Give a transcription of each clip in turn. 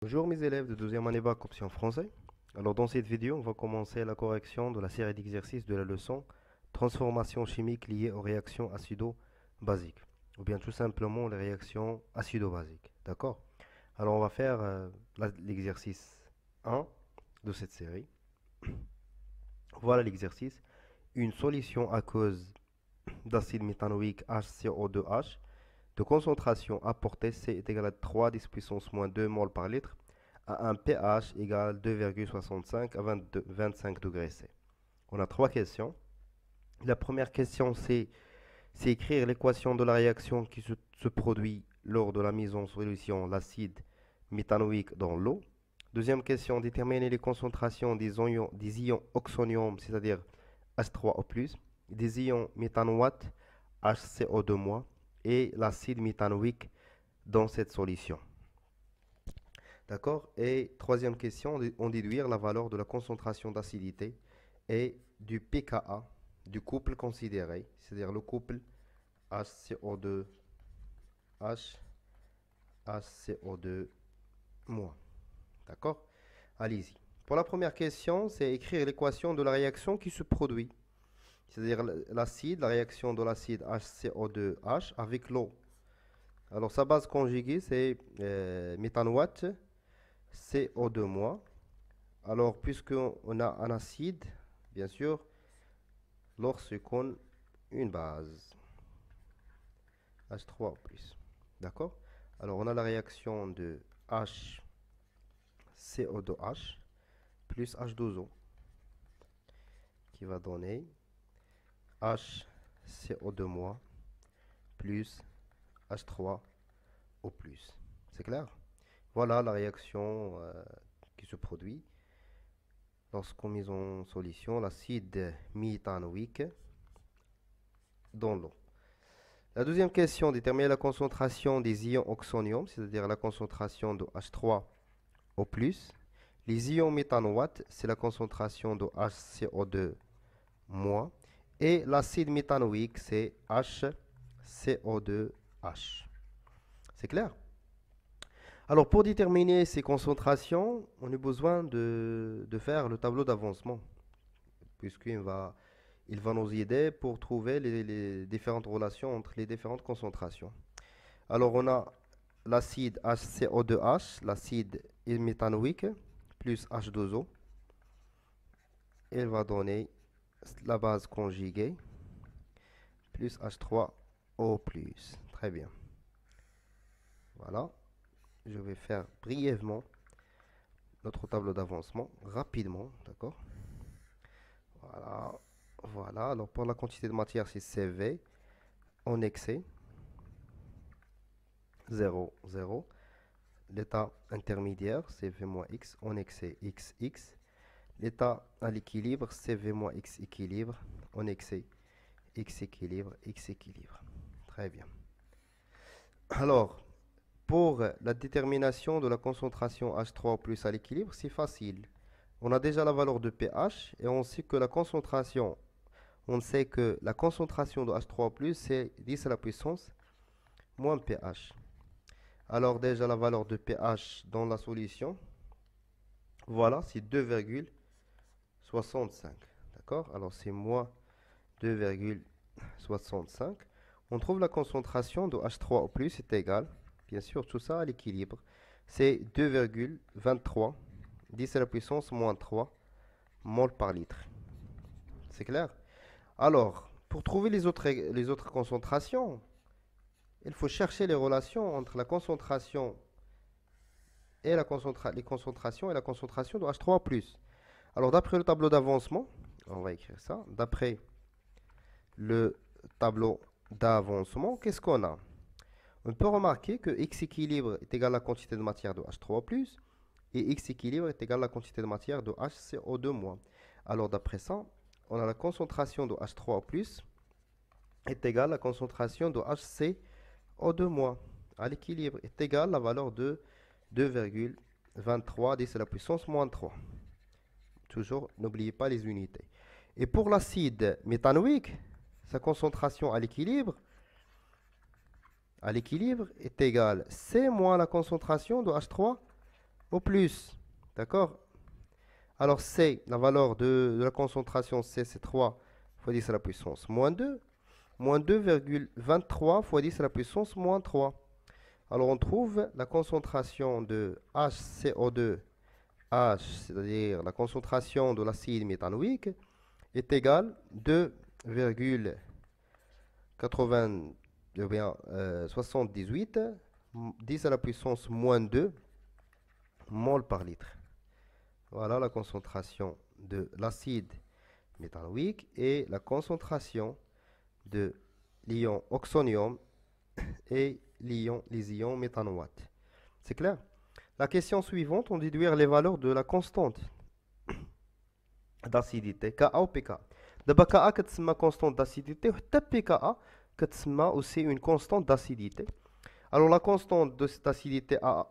Bonjour mes élèves de deuxième e année bac option français. Alors dans cette vidéo, on va commencer la correction de la série d'exercices de la leçon transformation chimique liée aux réactions acido-basiques ou bien tout simplement les réactions acido-basiques. D'accord alors on va faire euh, l'exercice 1 de cette série. Voilà l'exercice. Une solution à cause d'acide méthanoïque HCO2H de concentration apportée C est égale à 3 10 puissance moins 2 mol par litre à un pH égal 2,65 à 25 degrés C. On a trois questions. La première question, c'est écrire l'équation de la réaction qui se, se, produit lors de la mise en solution l'acide méthanoïque dans l'eau. Deuxième question, déterminer les concentrations des, ions, des ions oxonium, c'est-à-dire H3O+, des ions méthanoates, HCO2- et l'acide méthanoïque dans cette solution. D'accord Et troisième question, on déduire la valeur de la concentration d'acidité et du pKa du couple considéré, c'est-à-dire le couple HCO2 H HCO2 moi. D'accord Allez-y. Pour la première question, c'est écrire l'équation de la réaction qui se produit. C'est-à-dire l'acide, la réaction de l'acide HCO2H avec l'eau. Alors sa base conjuguée, c'est euh, méthanoate CO2-. Alors puisqu'on a un acide, bien sûr, lorsqu'on une base H3+. D'accord Alors on a la réaction de H CO2H plus h 2 o qui va donner hco CO2- plus H3O+. C'est clair Voilà la réaction euh, qui se produit lorsqu'on met en solution l'acide méthanoïque dans l'eau. La deuxième question, déterminer la concentration des ions oxonium, c'est-à-dire la concentration de H3 o Les ions méthanoates, c'est la concentration de HCO2 Et l'acide méthanoïque, c'est HCO2H. C'est clair Alors, pour déterminer ces concentrations, on a besoin de, de faire le tableau d'avancement, puisqu'on va il va nous aider pour trouver les, différentes relations entre les différentes concentrations. Alors on a l'acide HCO2H, l'acide méthanoïque, plus H2O. Il va donner la base conjuguée, plus H3O+. Très bien. Voilà. Je vais faire brièvement notre tableau d'avancement, rapidement, d'accord Voilà. Voilà, alors pour la quantité de matière, c'est CV en excès. 0, 0. L'état intermédiaire, CV-X en excès, XX. L'état à l'équilibre, CV-X équilibre en excès, X équilibre, X équilibre. Très bien. Alors, pour la détermination de la concentration H3 plus à l'équilibre, c'est facile. On a déjà la valeur de pH et on sait que la concentration on sait que la concentration de H3+, o c'est 10 à la puissance moins pH. Alors déjà la valeur de pH dans la solution, voilà, c'est 2,65. D'accord Alors c'est moins 2,65. On trouve la concentration de H3 o c'est est bien sûr, tout ça à l'équilibre. C'est 2,23, 10 à la puissance moins 3 mol par litre. C'est clair alors, pour trouver les autres, les autres concentrations, il faut chercher les relations entre la concentration et la les concentrations et la concentration de H3+. Alors, d'après le tableau d'avancement, on va écrire ça, d'après le tableau d'avancement, qu'est-ce qu'on a On peut remarquer que X équilibre est égal à la quantité de matière de H3+, et X équilibre est égal à la quantité de matière de HCO2-. Alors, d'après ça, on a la concentration de H3 plus est égale à la concentration de HC deux 2 à l'équilibre est égale à la valeur de 2,23 10 à la puissance moins 3. Toujours, n'oubliez pas les unités. Et pour l'acide méthanoïque, sa concentration à l'équilibre à l'équilibre est égale C moins la concentration de H3 o plus. D'accord alors C, la valeur de, la concentration C, c'est 3 fois 10 à la puissance moins 2, moins 2,23 fois 10 à la puissance moins 3. Alors on trouve la concentration de HCO2, H, c'est-à-dire la concentration de l'acide méthanoïque est égale à 2,78, 10 à la puissance moins 2 mol par litre voilà la concentration de l'acide métalloïque et la concentration de l'ion oxonium et l'ion, les ions méthanoates. C'est clair La question suivante, on déduire les valeurs de la constante d'acidité, Ka ou pK. D'abord, Ka, c'est ma constante d'acidité, pKa, c'est aussi une constante d'acidité. Alors, la constante de cette acidité A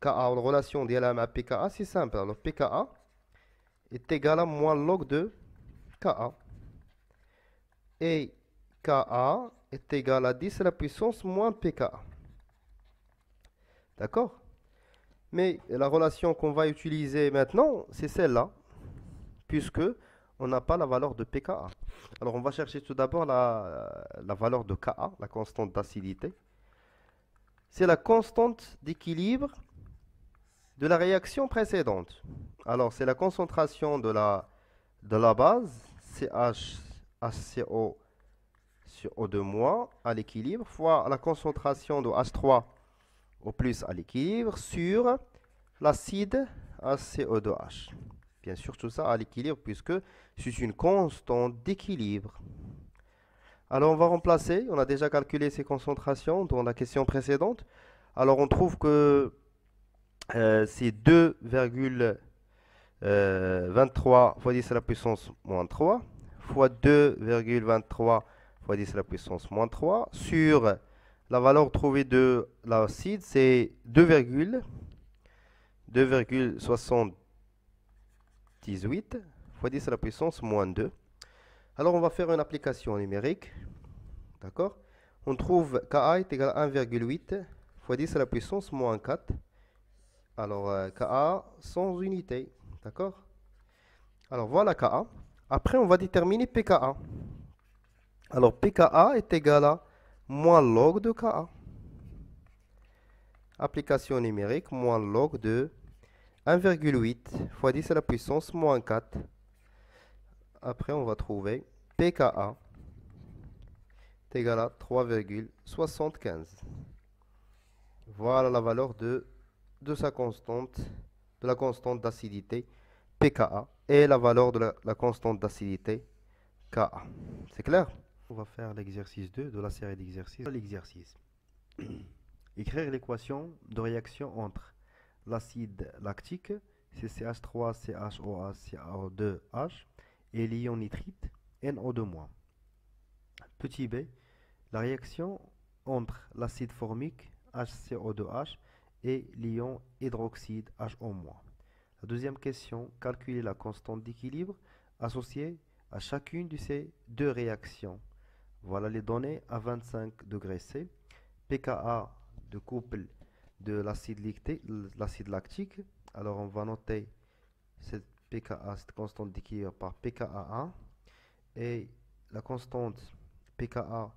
KA, la relation LM à PKA, c'est simple. Alors PKA est égal à moins log de KA. Et KA est égal à 10 à la puissance moins PKA. D'accord Mais la relation qu'on va utiliser maintenant, c'est celle-là, puisque on n'a pas la valeur de PKA. Alors on va chercher tout d'abord la, la valeur de KA, la constante d'acidité. C'est la constante d'équilibre de la réaction précédente. Alors, c'est la concentration de la, de la base CH, sur O2- à l'équilibre fois la concentration de H3 o plus à l'équilibre sur l'acide HCO2H. Bien sûr, tout ça à l'équilibre puisque c'est une constante d'équilibre. Alors, on va remplacer. On a déjà calculé ces concentrations dans la question précédente. Alors, on trouve que euh, c'est 2,23 euh, fois 10 à la puissance moins 3 fois 2,23 fois 10 à la puissance moins 3 sur la valeur trouvée de l'acide, c'est 2,78 fois 10 à la puissance moins 2. Alors, on va faire une application numérique. D'accord On trouve Ka est égal à 1,8 fois 10 à la puissance moins 4 alors, euh, Ka sans unité. D'accord Alors, voilà Ka. Après, on va déterminer PKA. Alors, PKA est égal à moins log de Ka. Application numérique, moins log de 1,8 fois 10 à la puissance moins 4. Après, on va trouver PKA est égal à 3,75. Voilà la valeur de de sa constante, de la constante d'acidité pKa et la valeur de la, constante d'acidité Ka. C'est clair On va faire l'exercice 2 de la série d'exercices. L'exercice. Écrire l'équation de réaction entre l'acide lactique, ch 3 choaco 2 h et l'ion nitrite, NO2-. Petit b, la réaction entre l'acide formique, HCO2H, et l'ion hydroxyde HO-. La deuxième question, calculer la constante d'équilibre associée à chacune de ces deux réactions. Voilà les données à 25 degrés C. pKa de couple de l'acide lactique. Alors on va noter cette pKa, cette constante d'équilibre par pKa1 et la constante pKa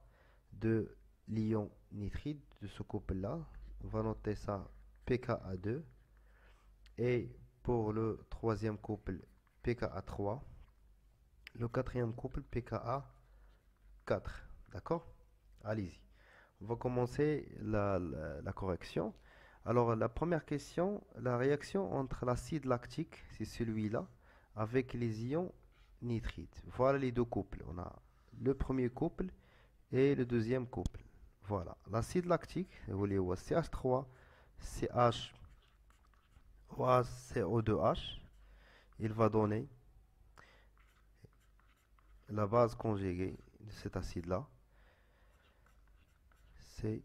de l'ion nitride de ce couple-là, on va noter ça PKA2. Et pour le troisième couple, PKA3. Le quatrième couple, PKA4. D'accord Allez-y. On va commencer la, correction. Alors, la première question, la réaction entre l'acide lactique, c'est celui-là, avec les ions nitrites. Voilà les deux couples. On a le premier couple et le deuxième couple. Voilà, l'acide lactique, vous voyez, CH3, CH, CO2H, il va donner la base conjuguée de cet acide-là. C'est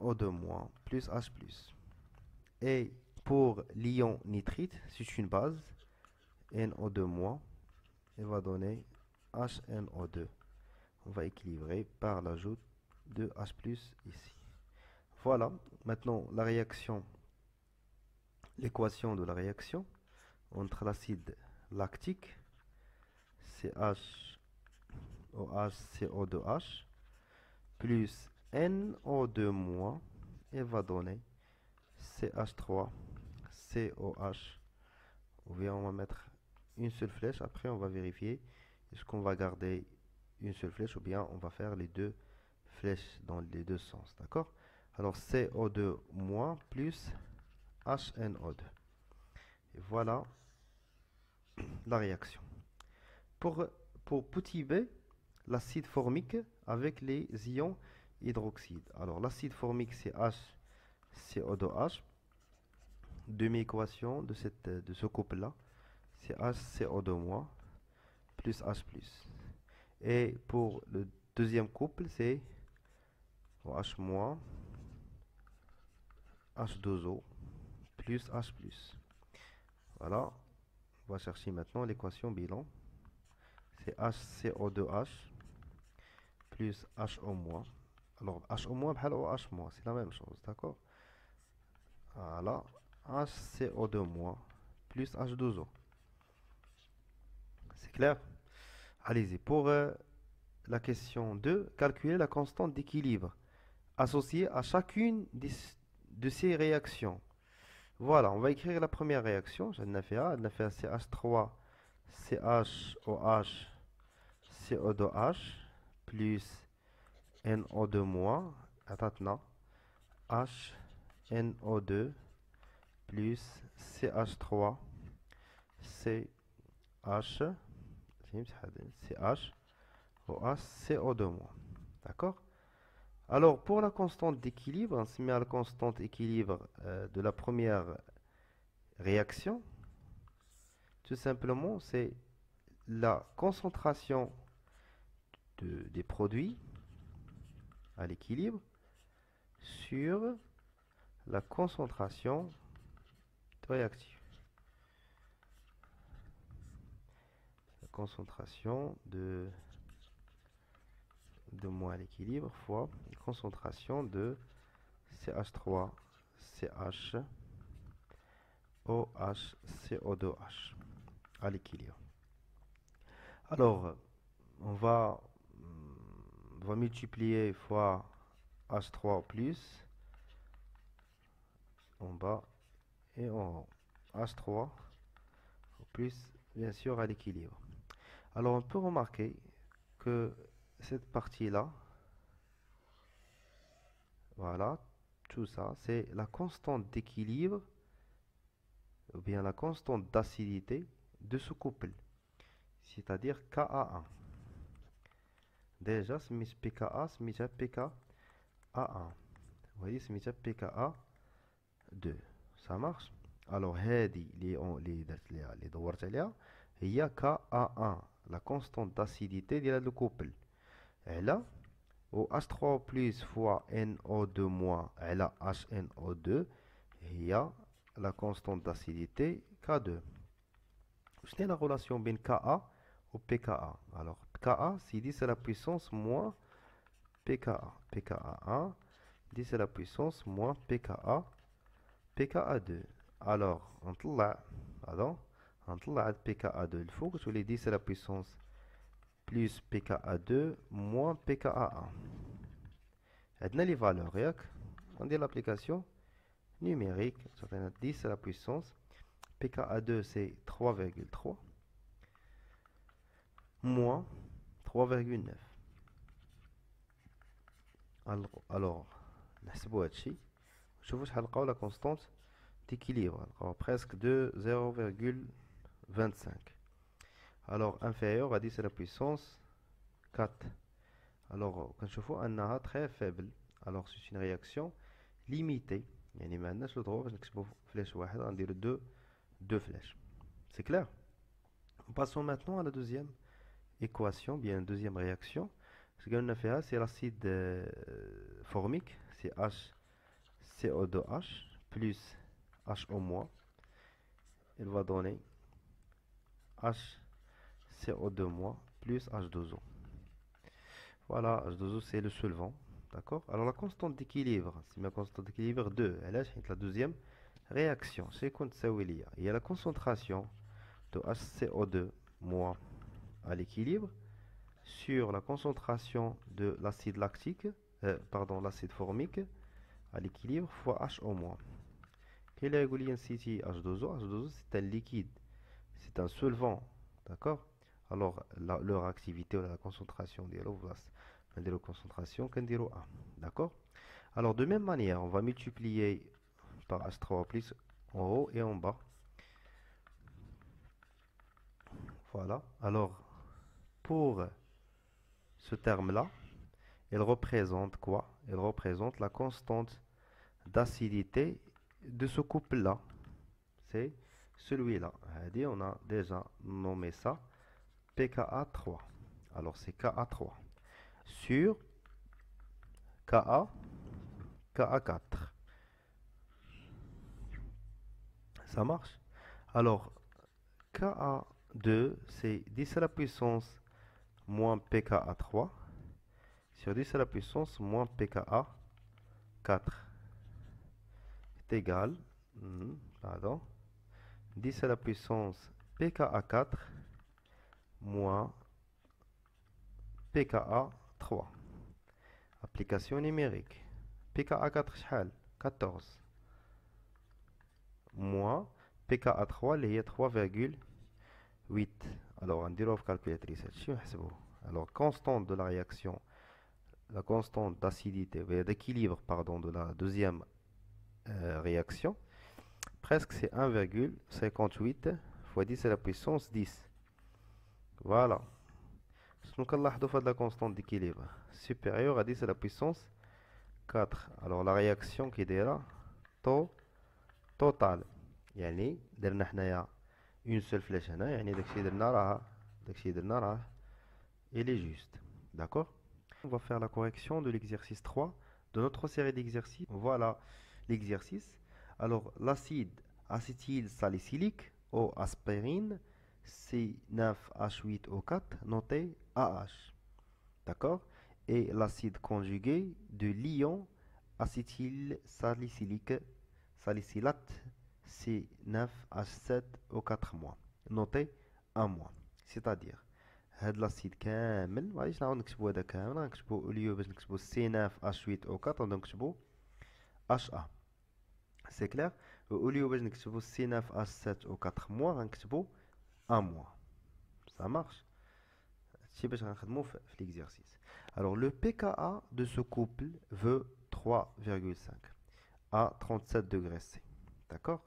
O2- plus H+. Et pour l'ion nitrite, c'est une base, NO2-, il va donner HNO2. On va équilibrer par l'ajout de H+, ici. Voilà, maintenant la réaction, l'équation de la réaction entre l'acide lactique, co 2 h plus NO2- moins, et va donner CH3COH. on va mettre une seule flèche, après on va vérifier est-ce qu'on va garder une seule flèche ou bien on va faire les deux flèche dans les deux sens, d'accord Alors CO2 moins plus HNO2. Et voilà la réaction. Pour, pour petit l'acide formique avec les ions hydroxyde. Alors l'acide formique c'est HCO2H. Demi-équation de, cette, de ce couple-là, c'est HCO2- plus H+. Et pour le deuxième couple, c'est H-, H2O plus H+. Voilà, on va chercher maintenant l'équation bilan. C'est HCO2H plus HO-. Alors HO-, H-, bah, c'est la même chose, d'accord Voilà, HCO2- plus H2O. C'est clair Allez-y, pour euh, la question 2, calculer la constante d'équilibre associé à chacune de ces réactions. Voilà, on va écrire la première réaction. je J'en CH3, CHOH, CO2H, plus NO2 moins, attends, H, 2 plus CH3, CH, CH, OH, CO2 D'accord alors, pour la constante d'équilibre, on se met à la constante d'équilibre euh, de la première réaction. Tout simplement, c'est la concentration des produits à l'équilibre sur la concentration de réactifs. La concentration de de moins l'équilibre fois concentration de CH3, CH, 2 h à l'équilibre. Alors, on va, va multiplier fois H3 plus en bas et en H3 plus bien sûr à l'équilibre. Alors on peut remarquer que cette partie-là, voilà, tout ça, c'est la constante d'équilibre, ou bien la constante d'acidité de ce couple, c'est-à-dire KA1. Déjà, c'est PKA, c'est PKA1. Vous voyez, c'est PKA2. Ça marche Alors, il y a KA1, la constante d'acidité de la couple elle a ou H3 plus fois NO2 moins elle a HNO2 il y a la constante d'acidité K2 c'est la relation bien KA ou PKA alors KA si 10 à la puissance moins PKA PKA 1 10 à la puissance moins PKA PKA 2 alors on la, alors on la PKA 2 il faut que je les 10 à la puissance plus pka2 moins pka1 les valeurs فالور On dit l'application. numérique 10 à la puissance pka2 c'est 3,3 moins 3,9 alors نحسبوا هادشي Je vous rappelle la constante. d'équilibre presque de 0,25 alors inférieur à 10 à la puissance 4 alors quand je vois un très faible alors c'est une réaction limitée يعني ما عندناش لو flèches باش نكتبو فلاش on غنديرو دو deux flèches. C'est clair passons maintenant à la deuxième équation bien deuxième réaction ce qu'on a fait hein, c'est l'acide euh, formique c'est HCO2H plus H au moins il va donner H CO2- plus H2O. Voilà, H2O c'est le solvant. D'accord Alors la constante d'équilibre, c'est ma constante d'équilibre 2. Elle est la deuxième réaction. C'est où Il y a la concentration de HCO2- à l'équilibre sur la concentration de l'acide lactique, euh, pardon, l'acide formique à l'équilibre fois H au moins. Quelle est H2O H2O c'est un liquide, c'est un solvant, d'accord alors leur activité ou la concentration des la concentration a, d'accord alors de même manière on va multiplier par h3 en haut et en bas voilà alors pour ce terme là il représente quoi il représente la constante d'acidité de ce couple là c'est celui là on a déjà nommé ça PKA3. Alors c'est KA3 sur KA, KA4. Ça marche Alors, KA2, c'est 10 à la puissance moins PKA3 sur 10 à la puissance moins PKA 4 est égal, pardon, hmm, 10 à la puissance PKA 4 moins PKA 3 application numérique PKA 4 14 moins PKA 3 اللي 3,8 alors on في calculatrice alors constante de la réaction la constante d'acidité euh, d'équilibre pardon de la deuxième euh, réaction presque c'est 1,58 fois 10 à la puissance 10 voilà. Donc, on de la constante d'équilibre supérieure à 10 à la puissance 4. Alors, la réaction qui est là, taux total. une seule flèche, une seule une Il y a il est juste. D'accord On va faire la correction de l'exercice 3 de notre série d'exercices. Voilà l'exercice. Alors, l'acide acétylsalicylique salicylique ou aspirine C9H8O4 noté AH. D'accord Et l'acide conjugué de l'ion acétyl salicylique salicylate C9H7O4- noté 1-. C'est-à-dire هاد est كامل معليش نعاود نكتبو هذا كامل غنكتبو اوليو باش نكتبو c 9 h 8 o 4 غنبداو نكتبو اش C'est clair, كلير اوليو باش نكتبو c 9 h 7 o 4 موا غنكتبو un mois. Ça marche l'exercice. Alors le pKa de ce couple veut 3,5 à 37 degrés C. D'accord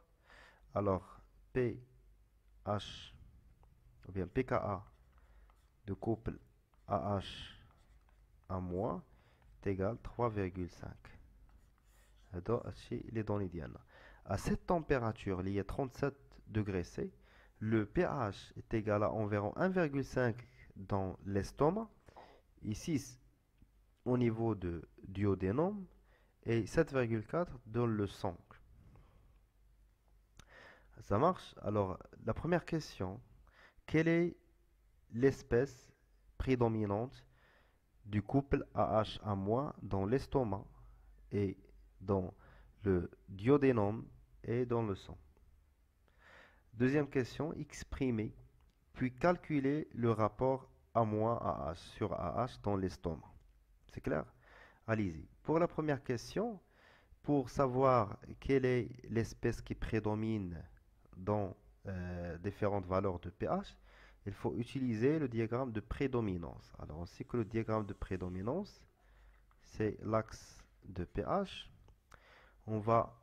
Alors pH ou bien pKa de couple AH à mois est égal 3,5. est les données À cette température liée à 37 degrés C, le pH est égal à environ 1,5 dans l'estomac, ici au niveau du duodénum et 7,4 dans le sang. Ça marche Alors, la première question, quelle est l'espèce prédominante du couple AH à dans l'estomac et dans le duodénum et dans le sang Deuxième question, exprimer, puis calculer le rapport A- AH sur AH dans l'estomac. C'est clair Allez-y. Pour la première question, pour savoir quelle est l'espèce qui prédomine dans euh, différentes valeurs de pH, il faut utiliser le diagramme de prédominance. Alors, on sait que le diagramme de prédominance, c'est l'axe de pH. On va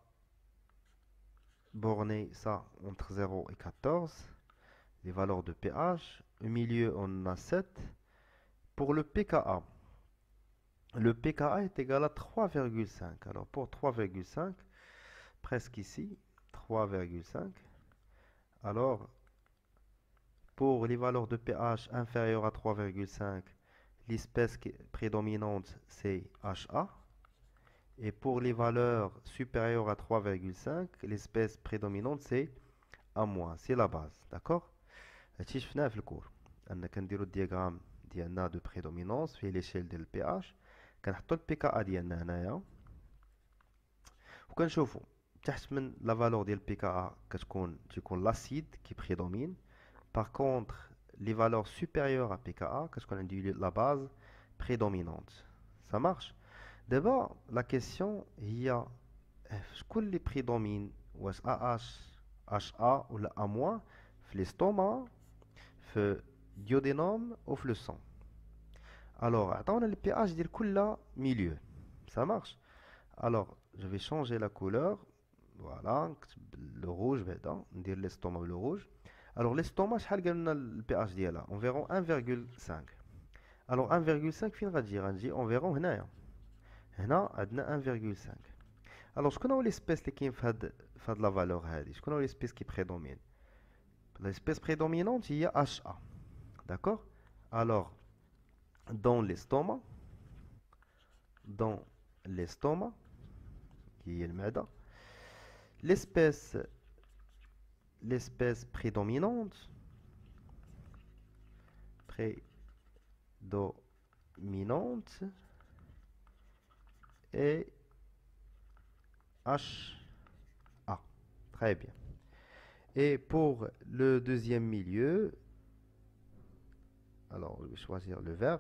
borné ça entre 0 et 14, les valeurs de pH. Au milieu, on a 7. Pour le pKa, le pKa est égal à 3,5. Alors pour 3,5, presque ici, 3,5. Alors, pour les valeurs de pH inférieures à 3,5, l'espèce prédominante, c'est HA. Et pour les valeurs supérieures à 3,5, l'espèce prédominante c'est A-, c'est la base, d'accord Si je fais le cours, on a le diagramme de prédominance sur l'échelle de pH. On a le pKa de On a un chauffe. On la valeur de pKa, qui est l'acide qui prédomine. Par contre, les valeurs supérieures à pKa, qui dit la base prédominante. Ça marche D'abord, la question il y a eh, quel les prédomine ou AH, HA ou la A-, l'estomac, le diodénome ou le sang. Alors, on a le pH de la milieu. Ça marche. Alors, je vais changer la couleur. Voilà, le rouge, ben, on dire l'estomac le rouge. Alors, l'estomac, le pH de là Environ 1,5. Alors, 1,5, on va dire, hein, on verra 1,5. Alors, je connais l'espèce qui a de la valeur. Je a l'espèce qui prédomine. L'espèce prédominante, il y a HA, d'accord Alors, dans l'estomac, dans l'estomac, qui est le mètre, l'espèce, l'espèce prédominante, prédominante et HA. Très bien. Et pour le deuxième milieu, alors je vais choisir le vert,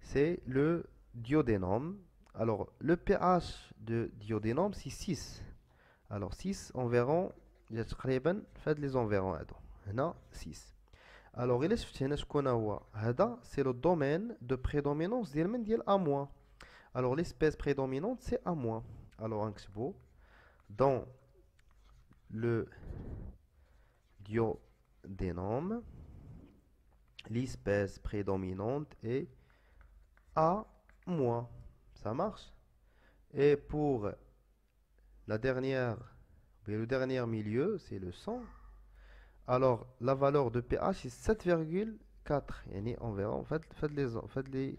c'est le diodénome. Alors le pH de diodénome, c'est 6. Alors 6 environ, j'ai fait les environ. Là, 6. Alors il est ce qu'on a, hein, c'est le domaine de prédominance moins. Alors, l'espèce prédominante, c'est A-. Alors, Anxbo, dans le diodénome, l'espèce prédominante est A-. Ça marche Et pour la dernière, le dernier milieu, c'est le sang. Alors, la valeur de pH est 7,4. Et environ, faites, faites, les, faites les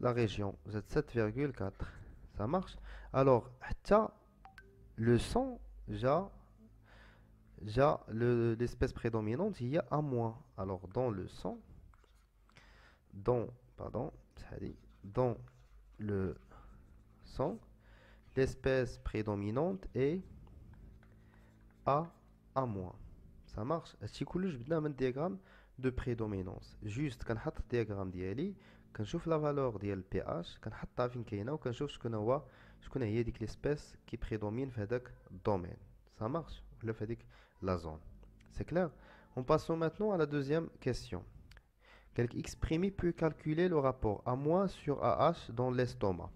la région, vous êtes 7,4. Ça marche Alors, le sang, l'espèce prédominante, il y a un moins. Alors, dans le sang, dans, pardon, dans le sang, l'espèce prédominante est A, moins Ça marche si Je vais vous diagramme de prédominance. Juste, quand je diagramme quand je la valeur, il pH, quand je fais ce que je une je connais l'espèce qui prédomine, dans fait domaine. Ça marche. Le fait la zone. C'est clair? On passe maintenant à la deuxième question. Quelqu'un x' peut calculer le rapport A- sur AH dans l'estomac.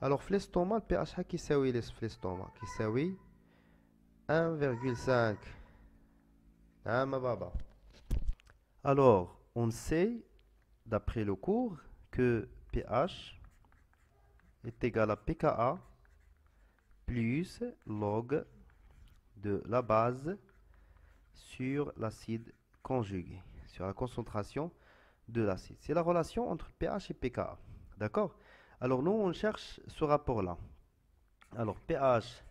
Alors, l'estomac, le pH qui ça oui, l'estomac? Qui oui? 1,5. Ah, Alors, on sait d'après le cours que pH est égal à pKa plus log de la base sur l'acide conjugué, sur la concentration de l'acide. C'est la relation entre pH et pKa. D'accord Alors nous, on cherche ce rapport-là. Alors pH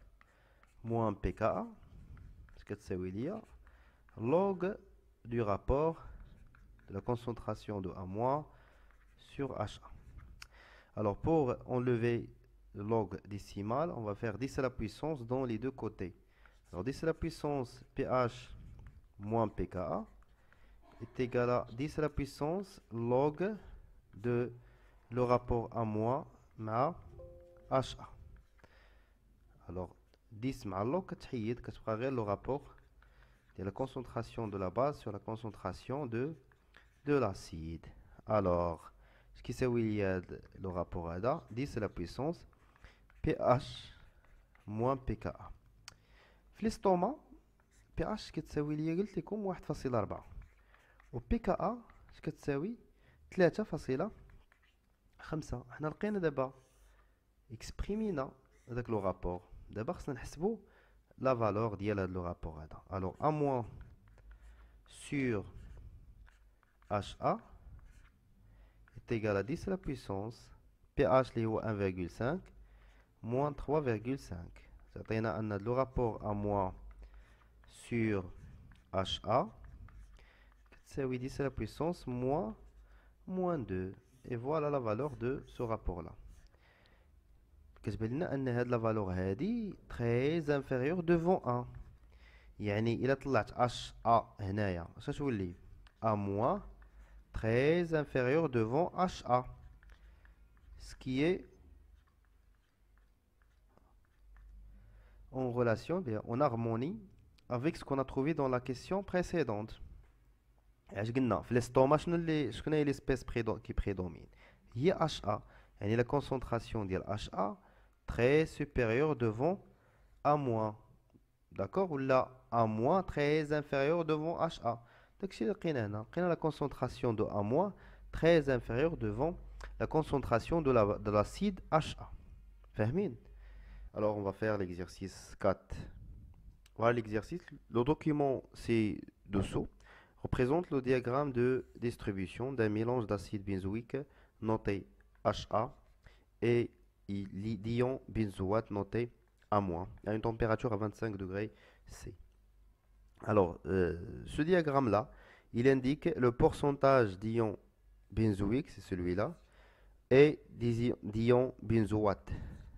moins pKa, ce que dire, log du rapport de la concentration de A- sur HA. Alors pour enlever le log décimal, on va faire 10 à la puissance dans les deux côtés. Alors 10 à la puissance pH moins pKa est égal à 10 à la puissance log de le rapport à moi ma HA. Alors 10 mal log تحيد e le rapport de la concentration de la base sur la concentration de de l'acide. Alors, ce qui est le rapport c'est la puissance pH moins pKa. L'estomac, pH, ce est le plus pKa, ce que c'est où facile On a avec le rapport. D'abord, c'est la valeur de le rapport à Alors, moins sur HA est égal à 10 à la puissance pH li 1,5 moins 3,5 عطينا a le rapport à moi sur HA كتساوي 10 à la puissance moins moins 2 et voilà la valeur de ce rapport là كتبان valeur ان هاد لا فالور هادي تريز انفيريور دوفون a يعني الا طلعت اش ا هنايا اش تولي ا Très inférieur devant HA. Ce qui est en relation, bien, en harmonie avec ce qu'on a trouvé dans la question précédente. L'estomac, je connais l'espèce qui prédomine. Il y a HA. a la concentration de HA très supérieure devant A-. D'accord Ou là, A- très inférieur devant HA. Donc, c'est la concentration de A- très inférieure devant la concentration de l'acide la, de HA. Fermine. Alors, on va faire l'exercice 4. Voilà l'exercice. Le document c'est dessous représente le diagramme de distribution d'un mélange d'acide benzoïque noté HA et l'ion benzoate noté A- à une température à 25 degrés C. Alors, euh, ce diagramme-là, il indique le pourcentage d'ions benzoïque, c'est celui-là, et d'ions benzoate.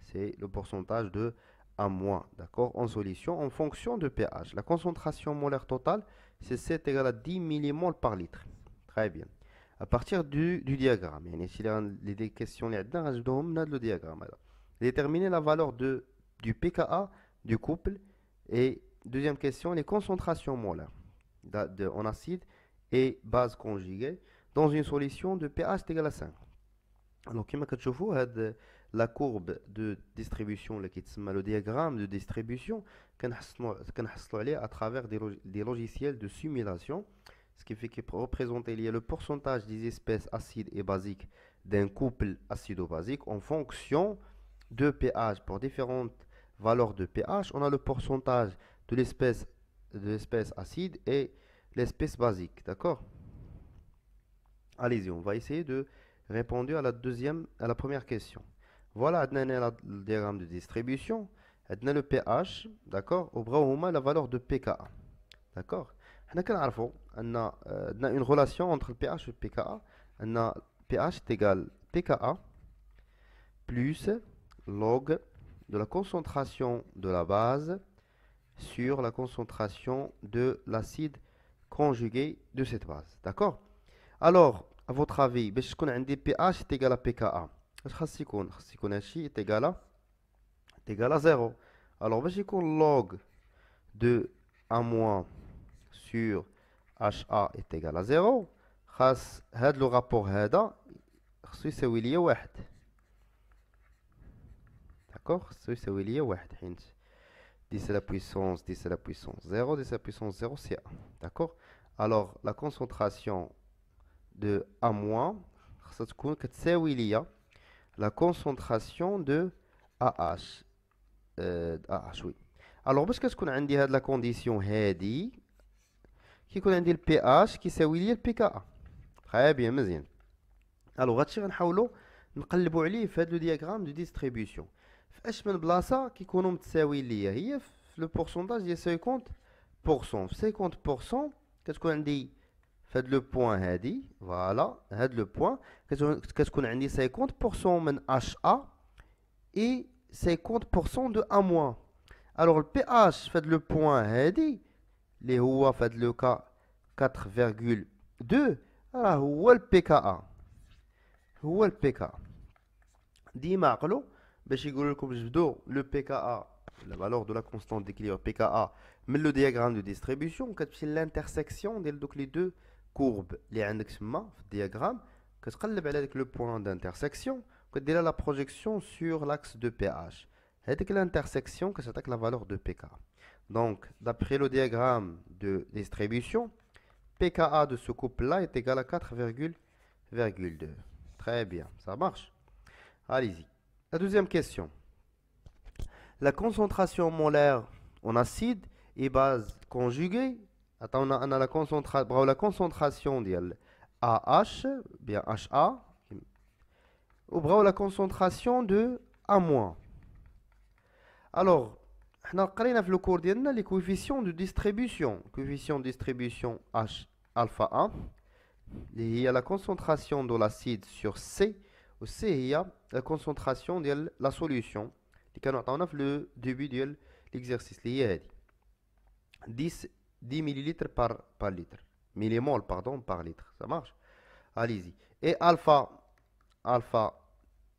c'est le pourcentage de à moins, d'accord, en solution, en fonction de pH. La concentration molaire totale, c'est 7 égale à 10 millimoles par litre. Très bien. À partir du, diagramme, il y a des questions, il y a le diagramme. Déterminer la valeur de, du pKa du couple et Deuxième question, les concentrations molaires en acide et base conjuguée dans une solution de pH égal à 5. Alors, comme vous voyez, la courbe de distribution, le diagramme de distribution, qu'on à travers des, logiciels de simulation, ce qui fait qu'il représente le pourcentage des espèces acides et basiques d'un couple acido-basique en fonction de pH. Pour différentes valeurs de pH, on a le pourcentage de l'espèce de l'espèce acide et l'espèce basique, d'accord Allez-y, on va essayer de répondre à la deuxième, à la première question. Voilà, on a le diagramme de distribution, on a le pH, d'accord Au la valeur de pKa, d'accord On euh, a une relation entre le pH et le pKa. On a pH est égal pKa plus log de la concentration de la base sur la concentration de l'acide conjugué de cette base. D'accord Alors, à votre avis, pour avoir pH égale à pKa, qu'est-ce qu'il faut Il faut que ça soit égale à 0. Alors, pour avoir log de 1- sur HA égale à 0, il faut que ce rapport-là soit égal à 1. D'accord Il faut que ça soit égal à 1, maintenant. 10 à la puissance 10 à la puissance 0, 10 à la puissance 0, c'est 1. D'accord Alors, la concentration de A-, c'est la concentration de AH. Euh, AH, oui. Alors, parce qu'on a dit la condition هذه qui qu'on a dit le pH qui يساوي le pKa. Très bien, bien. Alors, غادي نحاولوا نقلبوا عليه faire هذا le diagramme de distribution. Est-ce vais vous le pourcentage de 50%. 50%, qu'est-ce qu'on a dit? Faites le point, voilà, faites le point. Qu'est-ce qu'on a dit? 50% de HA et 50% de A-. Alors, le pH, faites le point, les hoa faites le cas 4,2. Alors ou le pKa. Ou le pKa. Dis-moi, ben, le pKa la valeur de la constante d'équilibre pKa mais le diagramme de distribution c'est l'intersection des deux courbes les indexements, diagramme, que sera la valeur le le point d'intersection c'est la projection sur l'axe de pH que l'intersection s'attaque la valeur de pKa donc d'après le diagramme de distribution pKa de ce couple là est égal à 4,2 très bien ça marche allez-y la deuxième question. La concentration molaire en acide et base conjuguée. Attends, on a, la, concentration la concentration bien HA, ou la concentration de A-. Alors, on a le cours les coefficients de distribution. Coefficient de distribution H alpha 1, il y a la concentration de l'acide sur C c'est la concentration de la solution on a donne le début de l'exercice. 10, 10 millilitres par, litre. Millimol, pardon, par litre. Ça marche Allez-y. Et alpha, alpha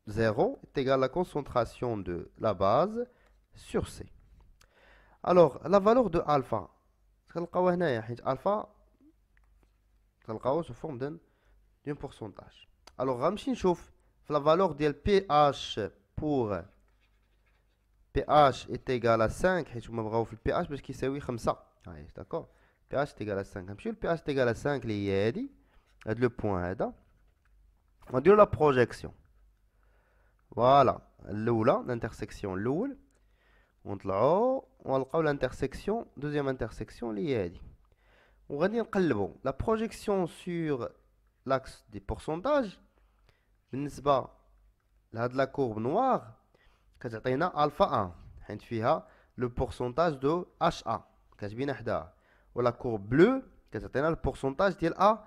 0 est égal à la concentration de la base sur C. Alors, la valeur de alpha, hein, alpha, ça se forme d'un pourcentage. Alors, Ramchin chauffe. La valeur de pH pour pH est égal à 5, et je me le pH parce qu'il s'agit comme ça. D'accord pH est égal à 5. Le pH est égal à 5, le point On dit la projection. Voilà, l'oula, l'intersection l'oul. On a l'intersection, deuxième intersection, l'IAD. On va dire la projection sur l'axe des pourcentages. بالنسبه لهاد لا كورب نوار كتعطينا الفا 1 حيت فيها لو بورسونتاج دو اش ا كاتبين حداها ولا كورب بلو كتعطينا البورسونتاج ديال ا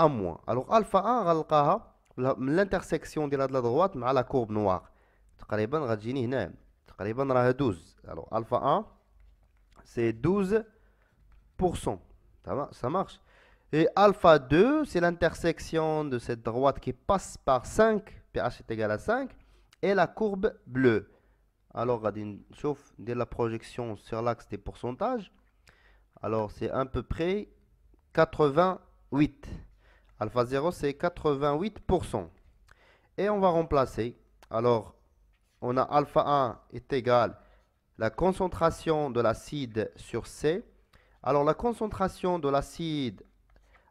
ا موان الوغ الفا 1 غنلقاها من لانترسيكسيون ديال هاد لا دروات مع لا كورب نوار تقريبا غتجيني هنا تقريبا راها 12 الوغ الفا 1 سي 12 تمام سا مارش Et alpha 2, c'est l'intersection de cette droite qui passe par 5, pH est égal à 5, et la courbe bleue. Alors, sauf dès la projection sur l'axe des pourcentages, alors c'est à peu près 88. Alpha 0, c'est 88%. Et on va remplacer. Alors, on a alpha 1 est égal la concentration de l'acide sur C. Alors, la concentration de l'acide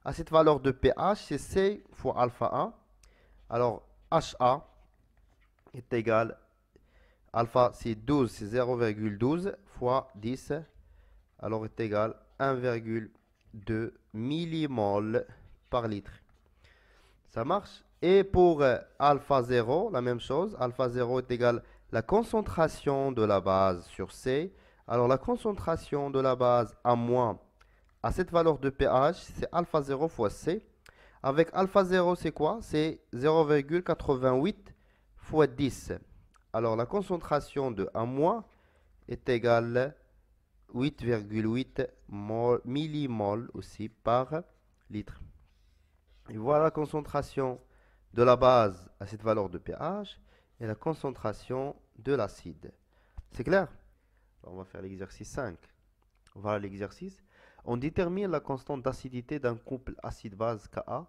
à cette valeur de pH, c'est C fois alpha 1. Alors, HA est égal alpha c'est 12, c'est 0,12 fois 10, alors est égal 1,2 millimoles par litre. Ça marche Et pour euh, alpha 0, la même chose, alpha 0 est égal la concentration de la base sur C. Alors la concentration de la base à moins à cette valeur de pH, c'est alpha 0 fois C. Avec alpha 0, c'est quoi C'est 0,88 fois 10. Alors la concentration de 1 mois est égale 8,8 millimol aussi par litre. Et voilà la concentration de la base à cette valeur de pH et la concentration de l'acide. C'est clair On va faire l'exercice 5. Voilà l'exercice. On détermine la constante d'acidité d'un couple acide-base Ka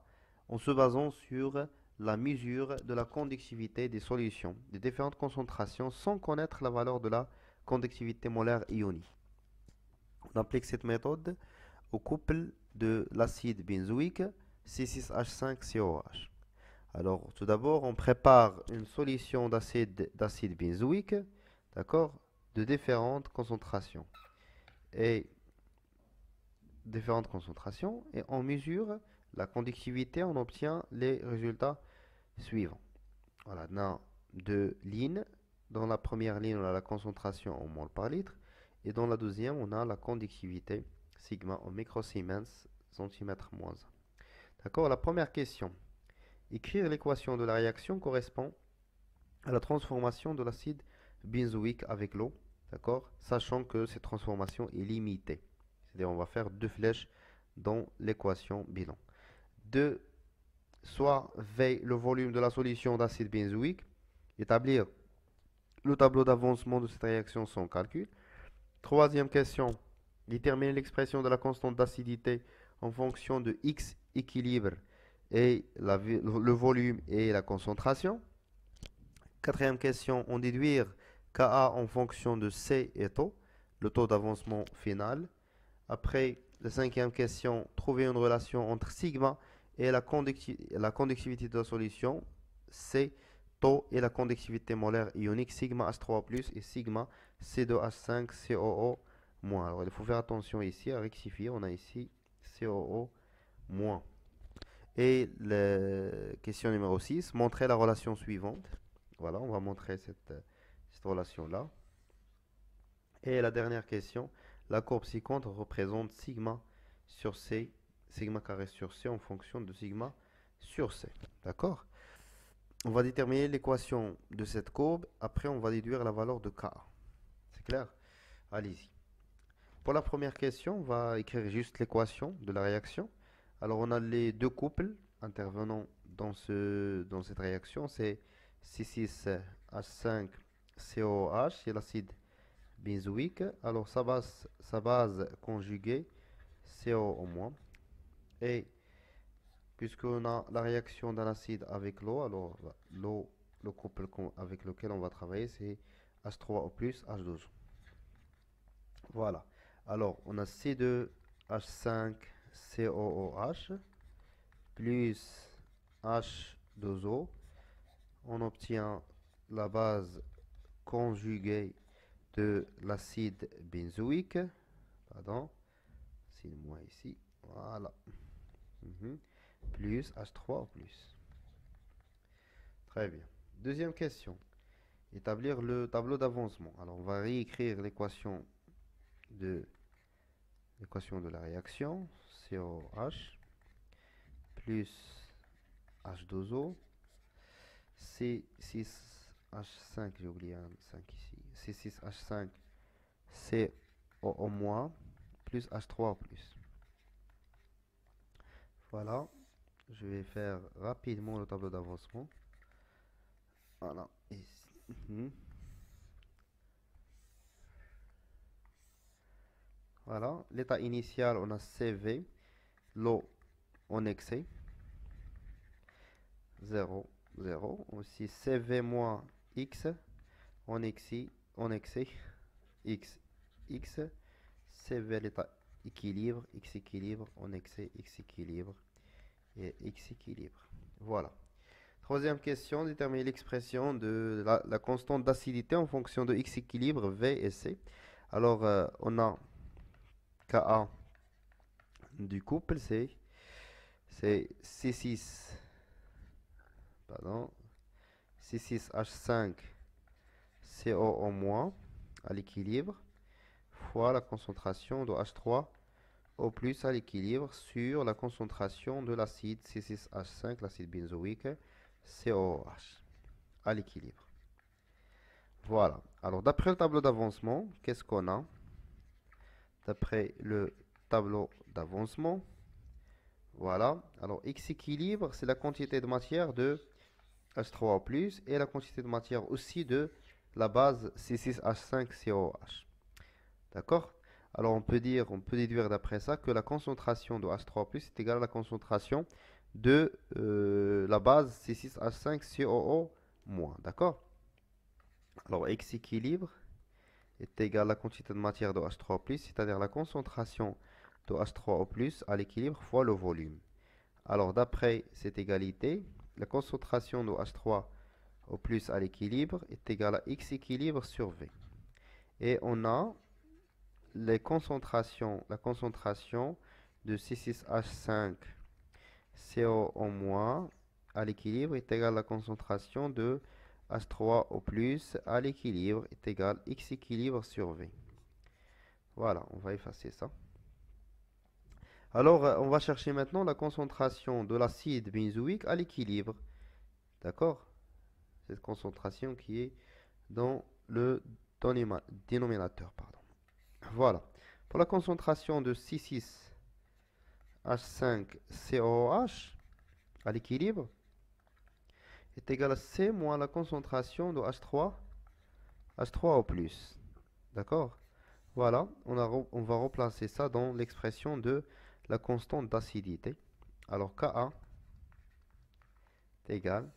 en se basant sur la mesure de la conductivité des solutions de différentes concentrations sans connaître la valeur de la conductivité molaire ionique. On applique cette méthode au couple de l'acide benzoïque C6H5COH. Alors, tout d'abord, on prépare une solution d'acide benzoïque, d'accord, de différentes concentrations. Et différentes concentrations et on mesure la conductivité, on obtient les résultats suivants. Voilà, dans deux lignes. Dans la première ligne, on a la concentration en mol par litre. Et dans la deuxième, on a la conductivité, sigma en microsiemens, centimètre moins. D'accord La première question. Écrire l'équation de la réaction correspond à la transformation de l'acide benzoïque avec l'eau. D'accord Sachant que cette transformation est limitée. C'est-à-dire on va faire deux flèches dans l'équation bilan. 2. Soit veille le volume de la solution d'acide benzoïque, établir le tableau d'avancement de cette réaction sans calcul. Troisième question, déterminer l'expression de la constante d'acidité en fonction de X équilibre et le volume et la concentration. Quatrième question, on déduire Ka en fonction de C et taux, le taux d'avancement final. Après, la cinquième question, trouver une relation entre sigma et la, conductivité de la solution, C, taux et la conductivité molaire ionique, sigma H3+, et sigma C2H5, COO-. Alors, il faut faire attention ici à rectifier, on a ici COO-. Et la question numéro 6, montrer la relation suivante. Voilà, on va montrer cette relation-là. Et la dernière question, la courbe ci-contre représente sigma sur C, sigma carré sur C en fonction de sigma sur C. D'accord On va déterminer l'équation de cette courbe. Après, on va déduire la valeur de K. C'est clair Allez-y. Pour la première question, on va écrire juste l'équation de la réaction. Alors, on a les deux couples intervenant dans, ce, dans cette réaction. C'est C6H5COH, c'est l'acide benzoïque. Alors sa base, sa base conjuguée, CO au moins. Et puisqu'on a la réaction d'un acide avec l'eau, alors l'eau, le couple avec lequel on va travailler, c'est H3O plus H12. Voilà. Alors on a C2H5COOH plus H2O. On obtient la base conjuguée de l'acide benzoïque. Pardon. C'est moins ici. Voilà. Mhm. Plus H3 plus. Très bien. Deuxième question. Établir le tableau d'avancement. Alors, on va réécrire l'équation de l'équation de la réaction COH plus H2O C6H5 j'ai oublié un 5 ici C6H5, COO- moins, plus H3 o Voilà, je vais faire rapidement le tableau d'avancement. Voilà, Voilà, l'état initial, on a CV, l'eau en excès, 0, 0. Aussi CV moins X en excès, excès, x, x, c'est vers l'état équilibre, x équilibre, on excès, x équilibre, et x équilibre. Voilà. Troisième question, déterminer l'expression de la, constante d'acidité en fonction de x équilibre, V et C. Alors, euh, on a Ka du couple, c'est C6, pardon, C6H5 CO moins à l'équilibre fois la concentration de H3 o plus à l'équilibre sur la concentration de l'acide C6H5, l'acide benzoïque COOH à l'équilibre. Voilà. Alors d'après le tableau d'avancement, qu'est-ce qu'on a D'après le tableau d'avancement, voilà. Alors X équilibre, c'est la quantité de matière de H3O+, et la quantité de matière aussi de la base C6H5COH. D'accord Alors on peut dire, on peut déduire d'après ça que la concentration de H3 est égale à la concentration de euh, la base C6H5COO-. D'accord Alors X équilibre est égal à la quantité de matière de H3+, c'est-à-dire la concentration de H3O+, à l'équilibre fois le volume. Alors d'après cette égalité, la concentration de H3 au plus à l'équilibre est égal à x équilibre sur V. Et on a les concentrations, la concentration de C6H5 CO au moins à l'équilibre est égal à la concentration de H3 au plus à l'équilibre est à X équilibre sur V. Voilà, on va effacer ça. Alors, euh, on va chercher maintenant la concentration de l'acide benzoïque à l'équilibre. D'accord cette concentration qui est dans le dénominateur. Pardon. Voilà. Pour la concentration de 6,6H5COOH à l'équilibre, est égal à C moins la concentration de H3, H3O+. D'accord Voilà, on, on va replacer ça dans l'expression de la constante d'acidité. Alors Ka est égal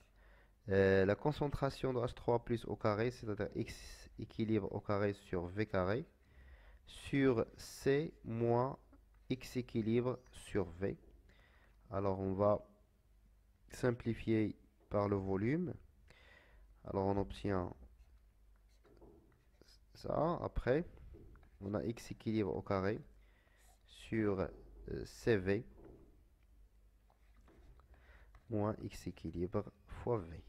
euh, la concentration de H3 plus au carré, c'est-à-dire X équilibre au carré sur V carré, sur C moins X équilibre sur V. Alors on va simplifier par le volume. Alors on obtient ça. Après, on a X équilibre au carré sur euh, CV moins X équilibre fois V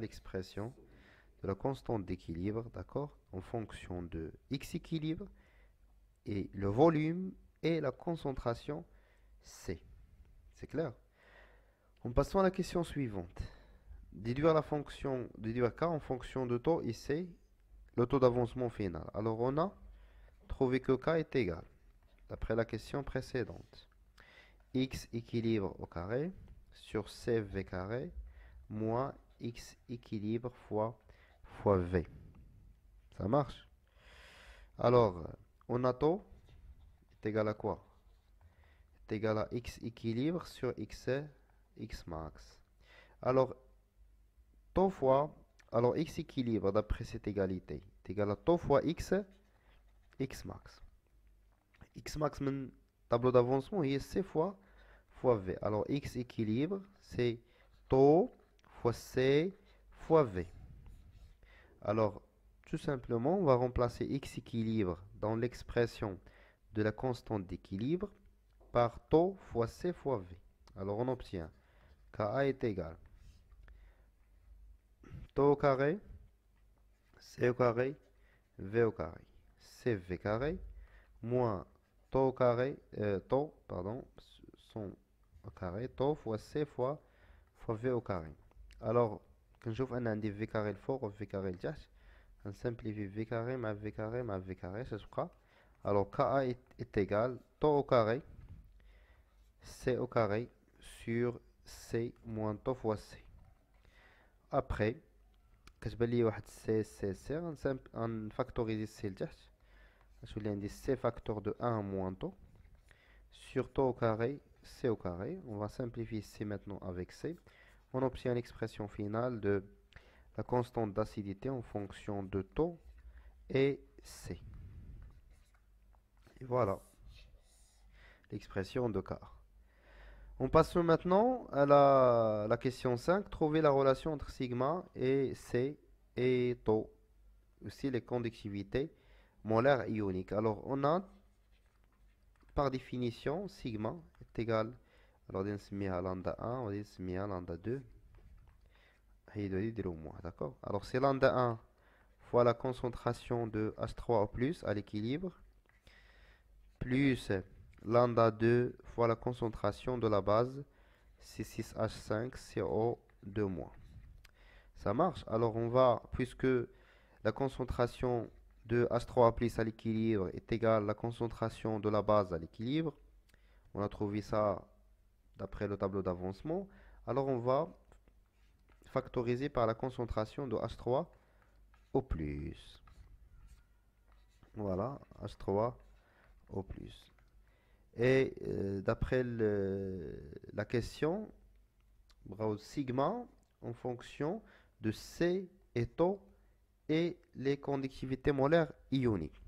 l'expression de la constante d'équilibre, d'accord En fonction de x équilibre et le volume et la concentration C. C'est clair En passant à la question suivante. Déduire la fonction, déduire K en fonction de taux et C, le taux d'avancement final. Alors on a trouvé que K est égal, d'après la question précédente. X équilibre au carré sur c v carré moins x équilibre fois, fois v. Ça marche Alors, on taux est égal à quoi Est égal à x équilibre sur x, x max. Alors, taux fois, alors x équilibre d'après cette égalité est égal à taux fois x, x max. x max, tableau d'avancement, il est c fois, fois v. Alors, x équilibre, c'est taux fois C fois V. Alors, tout simplement, on va remplacer x équilibre dans l'expression de la constante d'équilibre par taux fois C fois V. Alors, on obtient Ka est égal taux au carré, C au carré, V au carré, CV carré, moins taux au carré, euh, pardon, son au carré, taux fois C fois, fois V au carré. Alors, quand je a un v carré fort ou v carré on simplifie v carré mal v carré mal v carré, c'est ce qu'on Alors, k est égal à au carré, c au carré sur c moins t fois c. Après, quand on a c, c, c, on factorise c On a c facteur de 1 moins t sur t au carré, c au carré. On va simplifier c maintenant avec c on obtient l'expression finale de la constante d'acidité en fonction de taux et C. Et voilà l'expression de car On passe maintenant à la, question 5. Trouver la relation entre sigma et C et taux. Aussi les conductivités molaires ioniques. Alors on a par définition sigma est égal alors, غادي à lambda 1 On à lambda 2 doit dire ديرو moins. D'accord Alors, c'est lambda 1 fois la concentration de H3 o à l'équilibre plus lambda 2 fois la concentration de la base C6H5CO2-. Ça marche Alors on va, puisque la concentration de H3 plus à l'équilibre est égale à la concentration de la base à l'équilibre, on a trouvé ça d'après le tableau d'avancement. Alors on va factoriser par la concentration de H3 o Voilà, H3 o Et euh, d'après la question, sigma en fonction de C et taux et les conductivités molaires ioniques.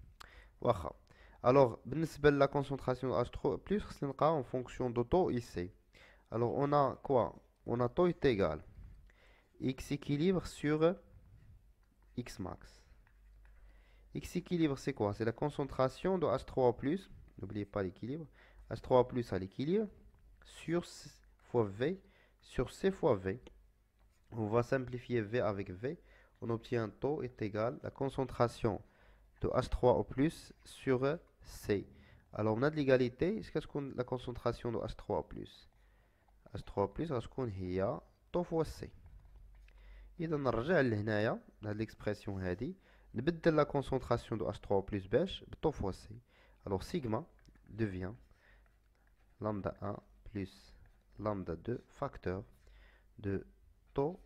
Alors, la concentration H3 plus, en fonction de taux ici. Alors on a quoi On a taux est égal x équilibre sur x max. x équilibre c'est quoi C'est la concentration de H3O+, n'oubliez pas l'équilibre, H3O+, à l'équilibre, sur C fois V, sur C fois V. On va simplifier V avec V. On obtient taux est égal la concentration de H3O+, sur C. Alors on a de l'égalité quest ce qu'on la concentration de H3O+ h 3 plus غتكون هي طو فوا سي اذا نرجع l'expression لهاد ليكسبرسيون هادي نبدل لا concentration de اش 3 بليس باش fois C. c. sigma sigma devient lambda 1 plus lambda 2 facteur de taux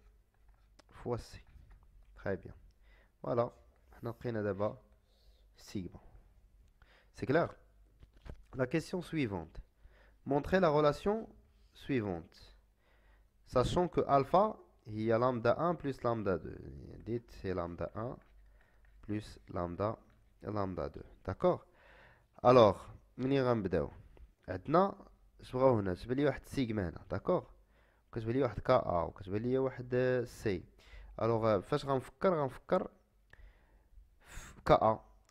fois C. Très bien. Voilà, on a d'abord sigma. C'est clair La question suivante. Montrer la relation suivante. Sachant que alpha, il y a lambda 1 plus lambda 2. Dites c'est lambda 1 plus lambda, lambda 2. D'accord Alors, منين غنبداو عندنا صبغاو هنا كتب لي واحد سيغما هنا d'accord كتب لي واحد كا ا وكتب لي واحد سي alors euh, فاش غنفكر غنفكر Ka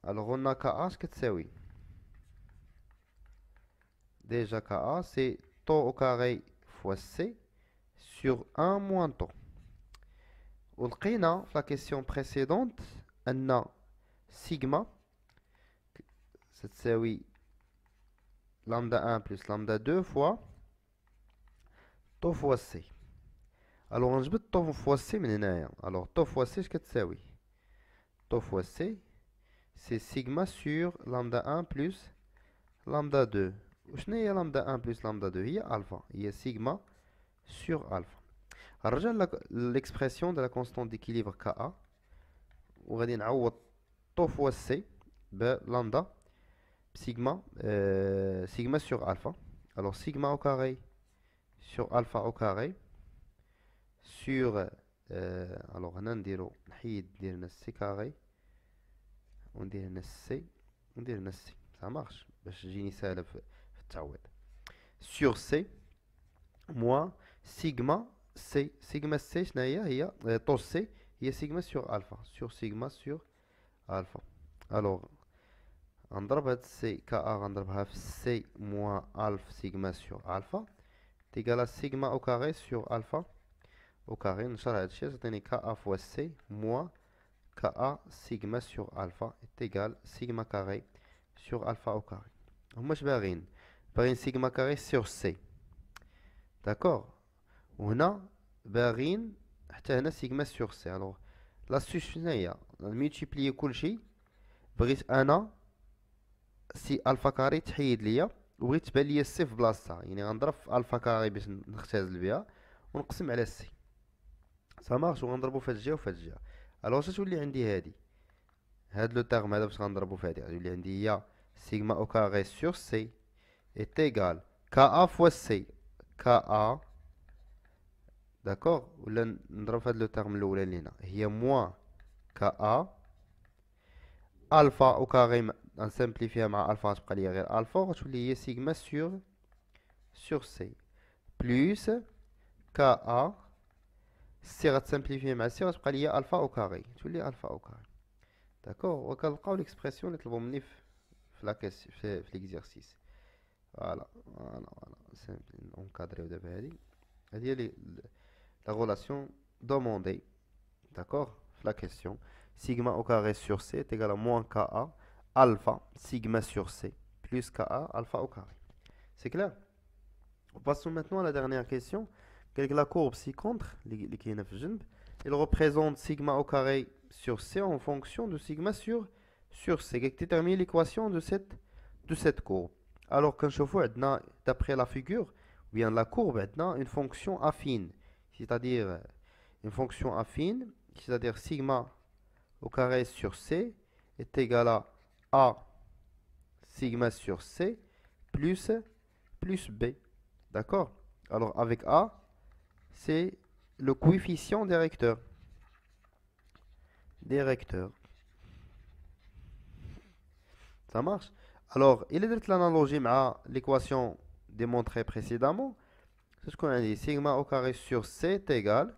alors on a KA, ce que Ka كتساوي oui. كا ا Tau au carré fois c sur 1 moins t. Ou le la question précédente, on a sigma, c'est oui, lambda 1 plus lambda 2 fois Tau fois c. Alors, on veut taux fois c, mais Alors, Tau fois c, ce que c'est oui. fois c, c'est sigma sur lambda 1 plus lambda 2. وشنو هي لامدا 1 بلس لامدا 2 هي الفا هي سيغما سور الفا رجع لكسبرسيون دو لا كونستون ديكيليبر كا ا وغادي نعوض طو فوا سي بلامدا سيغما euh, سيغما سور الفا الوغ سيغما او كاري سور الفا او كاري سور آه، الوغ هنا نديرو نحيد ندير هنا سي كاري وندير هنا سي وندير هنا سي سا مارش باش تجيني سالب sur c, moi sigma c, sigma c euh, c, il sigma sur alpha, sur sigma sur alpha. alors, on devrait c k c moins alpha sigma sur alpha, égal à sigma au carré sur alpha au carré. une à c a fois c moins k a sigma sur alpha est égal sigma carré sur alpha au carré. moi je par سيجما كاري سيغ سي داكور وهنا باغيين حتى هنا سيغما سور سي الوغ لاستيس شناهي هي كلشي بغيت انا سي الفا كاري تحيد ليا وبغيت تبان ليا السي في بلاصتها يعني غنضرب في الفا كاري باش نختزل بها ونقسم على السي سا مارش وغنضربو فهاد الجهه هاد الجهه الوغ تولي عندي هادي هاد لو تيرم هذا باش غنضربو في هادي غتولي عندي هي سيغما او كاري سور سي est égal KA fois C KA d'accord ou va faire le terme le il y a moins KA alpha au carré en simplifiant ma alpha je peux dire alpha je vous lis sigma sur sur C plus KA c'est simplifié ma c'est alpha au carré je alpha au carré d'accord on va l'expression l'expression la question l'exercice voilà, voilà, voilà. C'est encadré au cest à la relation demandée. D'accord La question sigma au carré sur c est égal à moins ka alpha sigma sur c plus ka alpha au carré. C'est clair Passons maintenant à la dernière question. Quelle est la courbe ci-contre Elle représente sigma au carré sur c en fonction de sigma sur sur c. Quelle détermine l'équation de cette de cette courbe alors qu'un vois, d'après la figure, ou bien la courbe, maintenant une fonction affine, c'est-à-dire euh, une fonction affine, c'est-à-dire sigma au carré sur c est égal à a sigma sur c plus plus b. D'accord Alors avec a, c'est le coefficient directeur. Directeur. Ça marche alors, il est l'analogie à l'équation démontrée précédemment. C'est ce qu'on a dit. Sigma au carré sur C est égal,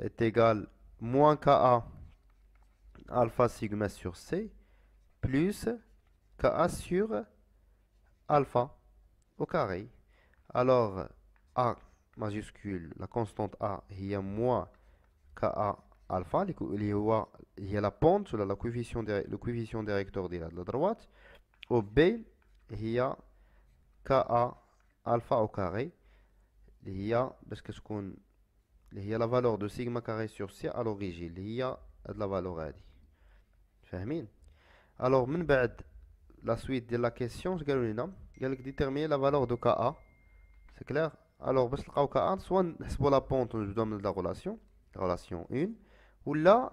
est égal moins Ka alpha sigma sur C plus Ka sur alpha au carré. Alors, A majuscule, la constante A, il y a moins Ka alpha, y a la pente, ou la, coefficient, coefficient directeur de la, droite, au b, qui a ka alpha au carré, qui a parce la valeur de sigma carré sur c à l'origine, Il y a la valeur à dit. Alors, maintenant, la suite de la question, je vais déterminer la valeur de ka, c'est clair alors, parce que le soit la pente, nous donne la relation, relation 1, ou là,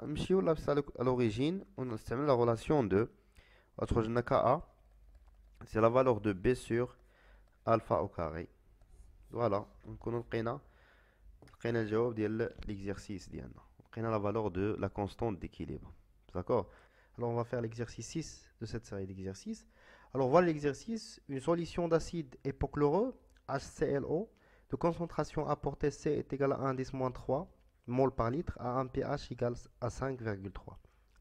à l'origine, on a la relation de entre KA, c'est la valeur de B sur alpha au carré. Voilà, on connaît l'exercice la valeur de la constante d'équilibre. D'accord Alors on va faire l'exercice 6 de cette série d'exercices. Alors voilà l'exercice, une solution d'acide épochloreux HClO de concentration apportée C est égale à 1 10 3 mol par litre à 1 pH égale à 5,3.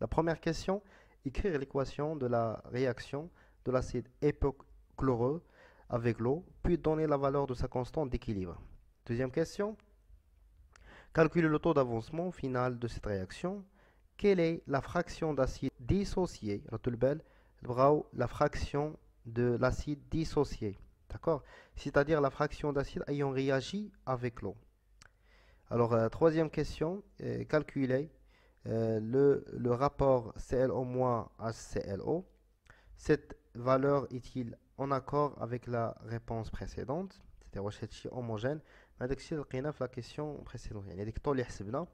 La première question, écrire l'équation de la réaction de l'acide épochloreux avec l'eau, puis donner la valeur de sa constante d'équilibre. Deuxième question, calculer le taux d'avancement final de cette réaction. Quelle est la fraction d'acide dissocié la fraction de l'acide dissocié, d'accord C'est-à-dire la fraction d'acide ayant réagi avec l'eau. Alors, troisième question, euh, calculer le, le, rapport CLO- HCLO. Cette valeur est-il en accord avec la réponse précédente C'était recherche homogène Mais الشيء لقيناه في لا يعني 25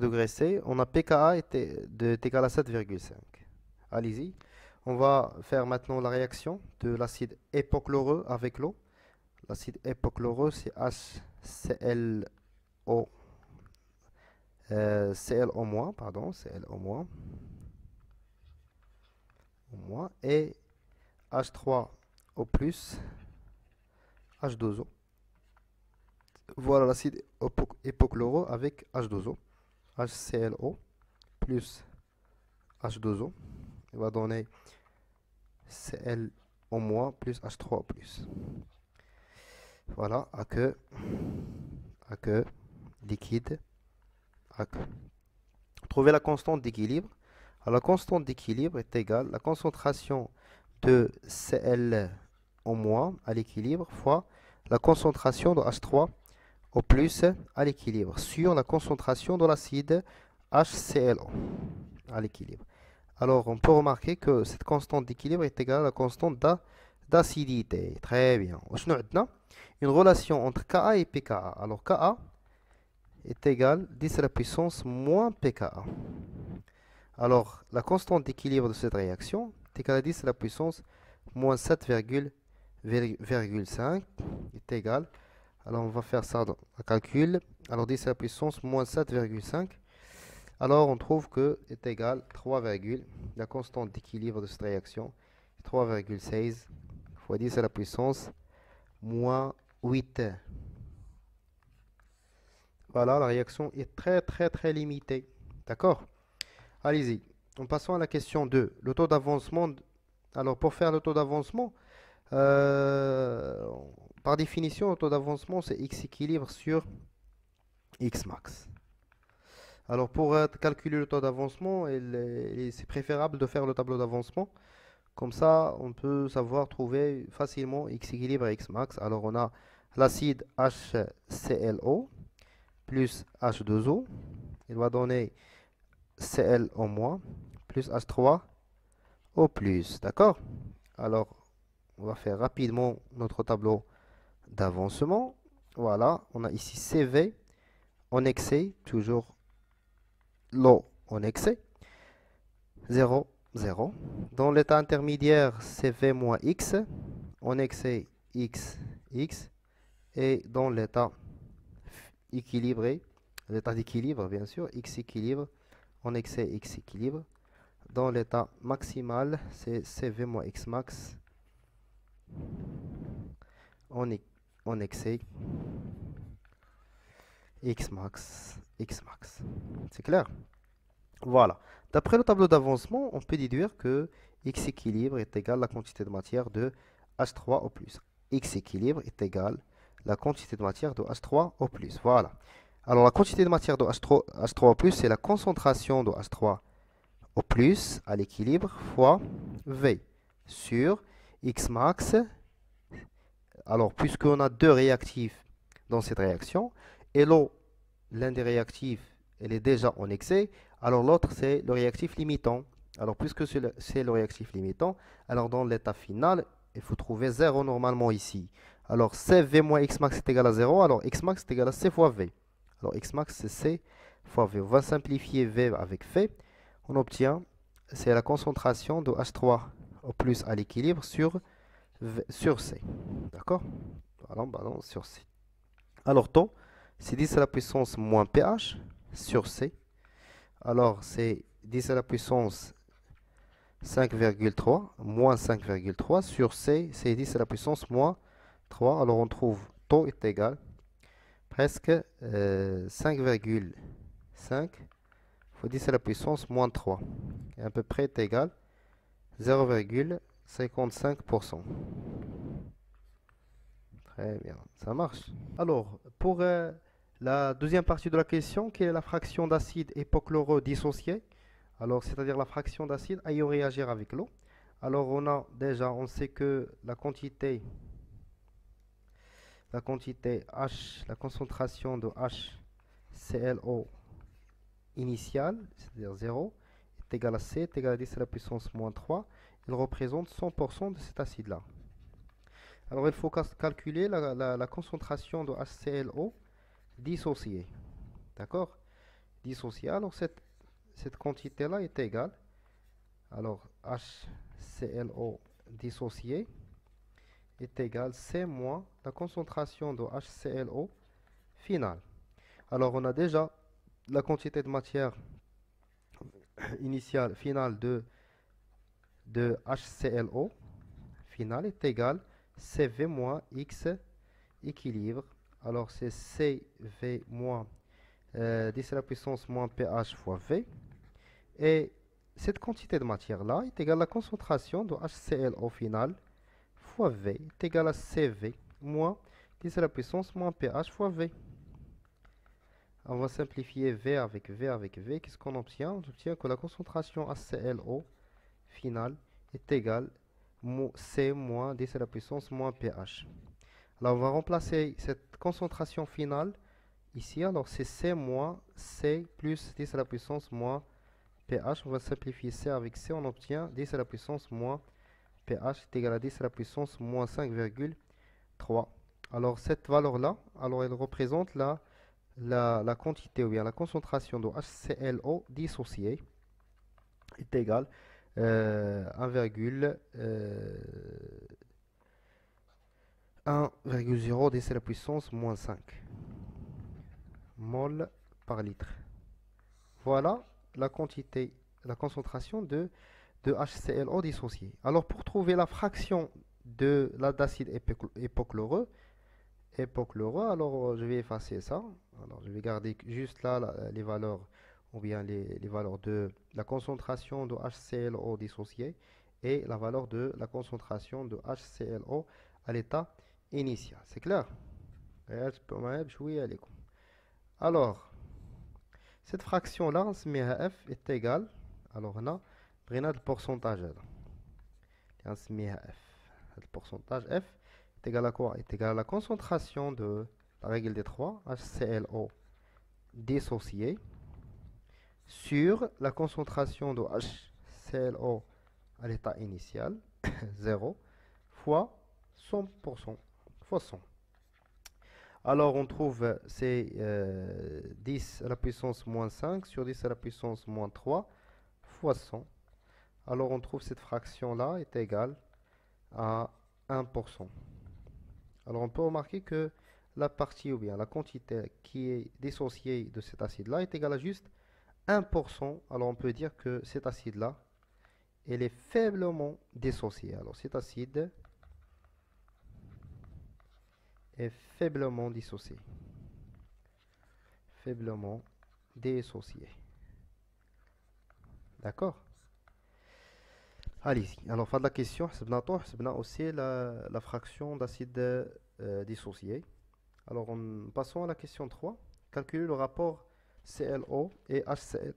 degrés C on a pKa de égal à 7,5 allez-y on va faire maintenant la réaction de l'acide épochloreux avec l'eau L'acide hypochloreux, c'est HClO. Euh, moins, pardon, Cl moins. moins. Et H3 o plus, H2O. Voilà l'acide hypochloreux avec H2O. HClO plus H2O. Il va donner ClO- moins plus H3 o voilà, à queue, liquide, à Trouver la constante d'équilibre. Alors, la constante d'équilibre est égale à la concentration de Cl au moins à l'équilibre fois la concentration de H3 au plus à l'équilibre sur la concentration de l'acide HClO à l'équilibre. Alors, on peut remarquer que cette constante d'équilibre est égale à la constante d'A d'acidité. Très bien. une relation entre Ka et pKa. Alors Ka est égal 10 à la puissance moins pKa. Alors la constante d'équilibre de cette réaction est égale à 10 à la puissance moins 7,5 est égal. Alors on va faire ça dans le calcul. Alors 10 à la puissance moins 7,5. Alors on trouve que est égal 3, la constante d'équilibre de cette réaction 3,16 fois 10 à la puissance moins 8. Voilà, la réaction est très très très limitée. D'accord Allez-y. En passant à la question 2, le taux d'avancement. Alors pour faire le taux d'avancement, euh, par définition, le taux d'avancement c'est x équilibre sur x max. Alors pour euh, calculer le taux d'avancement, c'est préférable de faire le tableau d'avancement comme ça, on peut savoir trouver facilement X équilibre et X max. Alors, on a l'acide HClO plus H2O. Il va donner Cl au moins plus H3 o plus. D'accord Alors, on va faire rapidement notre tableau d'avancement. Voilà, on a ici CV en excès, toujours l'eau en excès, 0 0. Dans l'état intermédiaire, c'est V moins X. On excès, X, X. Et dans l'état équilibré, l'état d'équilibre, bien sûr, X équilibre, On excès, X équilibre. Dans l'état maximal, c'est CV moins X max. On en excès, X max, X max. C'est clair Voilà. D'après le tableau d'avancement, on peut déduire que x équilibre est égal à la quantité de matière de H3 o x équilibre est égal à la quantité de matière de H3 o Voilà. Alors la quantité de matière de H3, o c'est la concentration de H3 o à l'équilibre fois V sur X max. Alors puisqu'on a deux réactifs dans cette réaction, et l'un des réactifs, est déjà en excès, alors l'autre, c'est le réactif limitant. Alors puisque c'est le réactif limitant, alors dans l'état final, il faut trouver 0 normalement ici. Alors CV moins max est égal à 0, alors max est égal à C fois V. Alors max c'est C fois V. On va simplifier V avec V. On obtient, c'est la concentration de H3 au plus à l'équilibre sur, sur C. D'accord balance sur C. Alors taux, c'est 10 à la puissance moins pH sur C. Alors, c'est 10 à la puissance 5,3, moins 5,3 sur C, c'est 10 à la puissance moins 3. Alors, on trouve taux est égal presque 5,5 euh, fois 10 à la puissance moins 3. Et à peu près est égal 0,55%. Très bien, ça marche. Alors, pour... Euh, la deuxième partie de la question, quelle est la fraction d'acide hypochloreux dissocié. Alors, c'est-à-dire la fraction d'acide ayant réagir avec l'eau. Alors, on a déjà, on sait que la quantité, la quantité H, la concentration de HClO initiale, c'est-à-dire 0, est égale à C, est égale à 10 à la puissance moins 3. Il représente 100% de cet acide-là. Alors, il faut calculer la, la concentration de HClO Dissocié. D'accord Dissocié. Alors, cette, cette quantité-là est égale. Alors, HClO dissocié est égal C moins la concentration de HClO finale. Alors, on a déjà la quantité de matière initiale, finale de, HClO finale est égale CV moins X équilibre alors c'est CV moins 10 euh, à la puissance moins pH fois V. Et cette quantité de matière-là est égale à la concentration de HCl au final fois V est égale à CV moins 10 à la puissance moins pH fois V. On va simplifier V avec V avec V. Qu'est-ce qu'on obtient On obtient que la concentration HClO finale est égale C moins 10 à la puissance moins pH. Alors, on va remplacer cette concentration finale ici. Alors, c'est C moins C plus 10 à la puissance moins pH. On va simplifier C avec C. On obtient 10 à la puissance moins pH est égal à 10 à la puissance moins 5,3. Alors, cette valeur-là, alors elle représente la, la, quantité ou bien la concentration de HClO dissocié est égale à euh, 1,3. 1,0 10 la puissance moins 5 mol par litre. Voilà la quantité, la concentration de, de HClO dissocié. Alors pour trouver la fraction de l'acide hypochloreux, alors euh, je vais effacer ça. Alors je vais garder juste là les valeurs ou bien les, les, valeurs de la concentration de HClO dissocié et la valeur de la concentration de HClO à l'état initial. C'est clair Alors, cette fraction-là, on f est égale. Alors, on a le pourcentage. On f. Le pourcentage f est égal à quoi Est égal à la concentration de la règle des 3, HClO dissocié, sur la concentration de HClO à l'état initial, 0, fois 100%. 100. Alors, on trouve c'est 10 euh, à la puissance moins 5 sur 10 à la puissance moins 3 fois 100. Alors, on trouve cette fraction-là est égale à 1%. Alors, on peut remarquer que la partie ou bien la quantité qui est dissociée de cet acide-là est égale à juste 1%. Alors, on peut dire que cet acide-là, elle est faiblement dissocié. Alors, cet acide est faiblement dissocié. Faiblement dissocié. D'accord Allez-y. Alors, fin de la question, c'est bien aussi la, fraction d'acide euh, dissocié. Alors, on, passons à la question 3. Calculer le rapport CLO et HCl.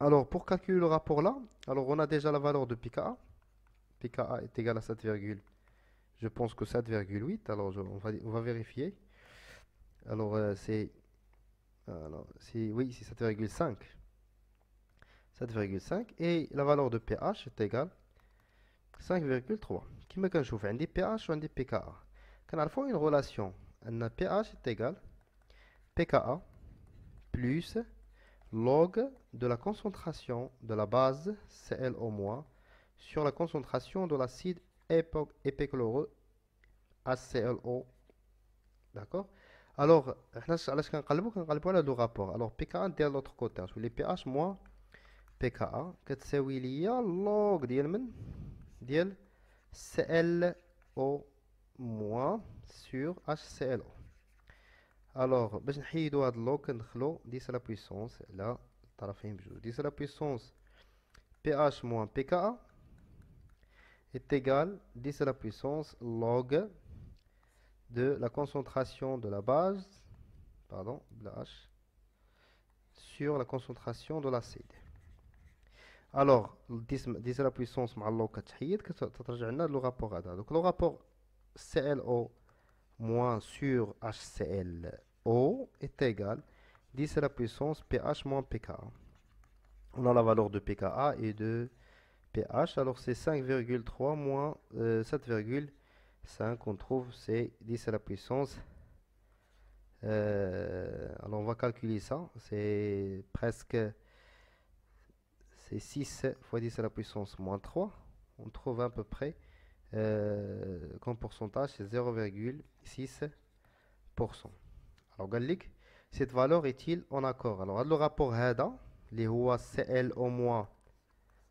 Alors, pour calculer le rapport là, alors on a déjà la valeur de pKa. pKa est égal à 7,1 je pense que 7,8. Alors, on, va, vérifier. Alors, euh, c'est. oui, c'est 7,5. 7,5. Et la valeur de pH est égale 5,3. Qui me cache un pH ou un pKa Quand on fait une relation, un pH est égal pKa plus log de la concentration de la base au moins sur la concentration de l'acide épais chloreux HClO, D'accord Alors, on va voir le rapport. Alors, pKa de l'autre côté. Hein, sur les pH moins pKa, qu'est-ce qu'il y a log de CLO moins sur HClO. Alors, je vais vous dire que l'eau, 10 à la puissance, là, 10 à la puissance, pH moins pKa, est égal 10 à la puissance log de la concentration de la base, pardon, de la H, sur la concentration de l'acide. Alors, 10, à la puissance log le rapport rapport donc le rapport rapport ClO moins sur HClO est égal 10 à la puissance pH moins pKa. On a la valeur de pKa et de pH. Alors c'est 5,3 moins 7,5. Euh, on trouve c'est 10 à la puissance. Euh, alors on va calculer ça. C'est presque c'est 6 fois 10 à la puissance moins 3. On trouve à peu près euh, comme pourcentage c'est 0,6%. Alors Gallic, cette valeur est-il en accord Alors le rapport les les هو CL au moins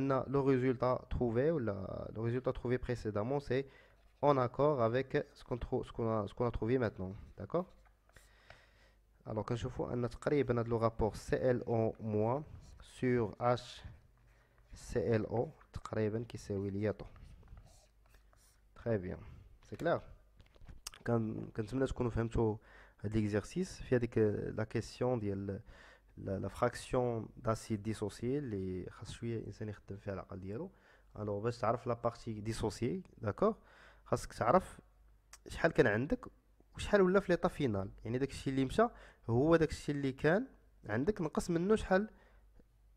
le résultat trouvé, ou résultat trouvé précédemment, c'est en accord avec ce qu'on a, a, trouvé maintenant. D'accord Alors, quand je vois le rapport CLO moins sur HCLO, qui c'est Très bien. C'est clair Quand, nous avons fait l'exercice, il que la question de لا فراكسيون داسيد ديسوسيي اللي خاص شويه الانسان يخدم فيها العقل ديالو الوغ باش تعرف لا بارتي ديسوسيي داكوغ خاصك تعرف شحال كان عندك وشحال ولا في ليطا فينال يعني داكشي اللي مشى هو داكشي اللي كان عندك نقص منه شحال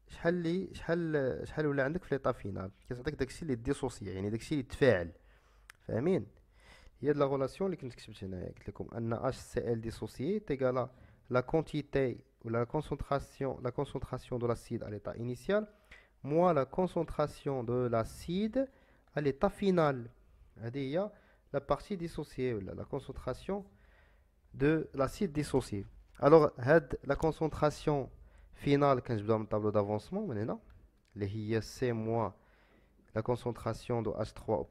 شحال لي شحال شحال ولا عندك في ليطا فينال كتعطيك داكشي اللي ديسوسي يعني داكشي اللي تفاعل فاهمين هي لا غولاسيون اللي كنت كتبت هنايا قلت لكم ان اش سي ال ديسوسي تيغالا لا كونتيتي la concentration, la concentration de l'acide à l'état initial, moins la concentration de l'acide à l'état final. Il y a la partie dissociée, la concentration de l'acide dissocié. Alors, la concentration finale, quand je donne tableau d'avancement, maintenant, c'est moins la concentration de H3 au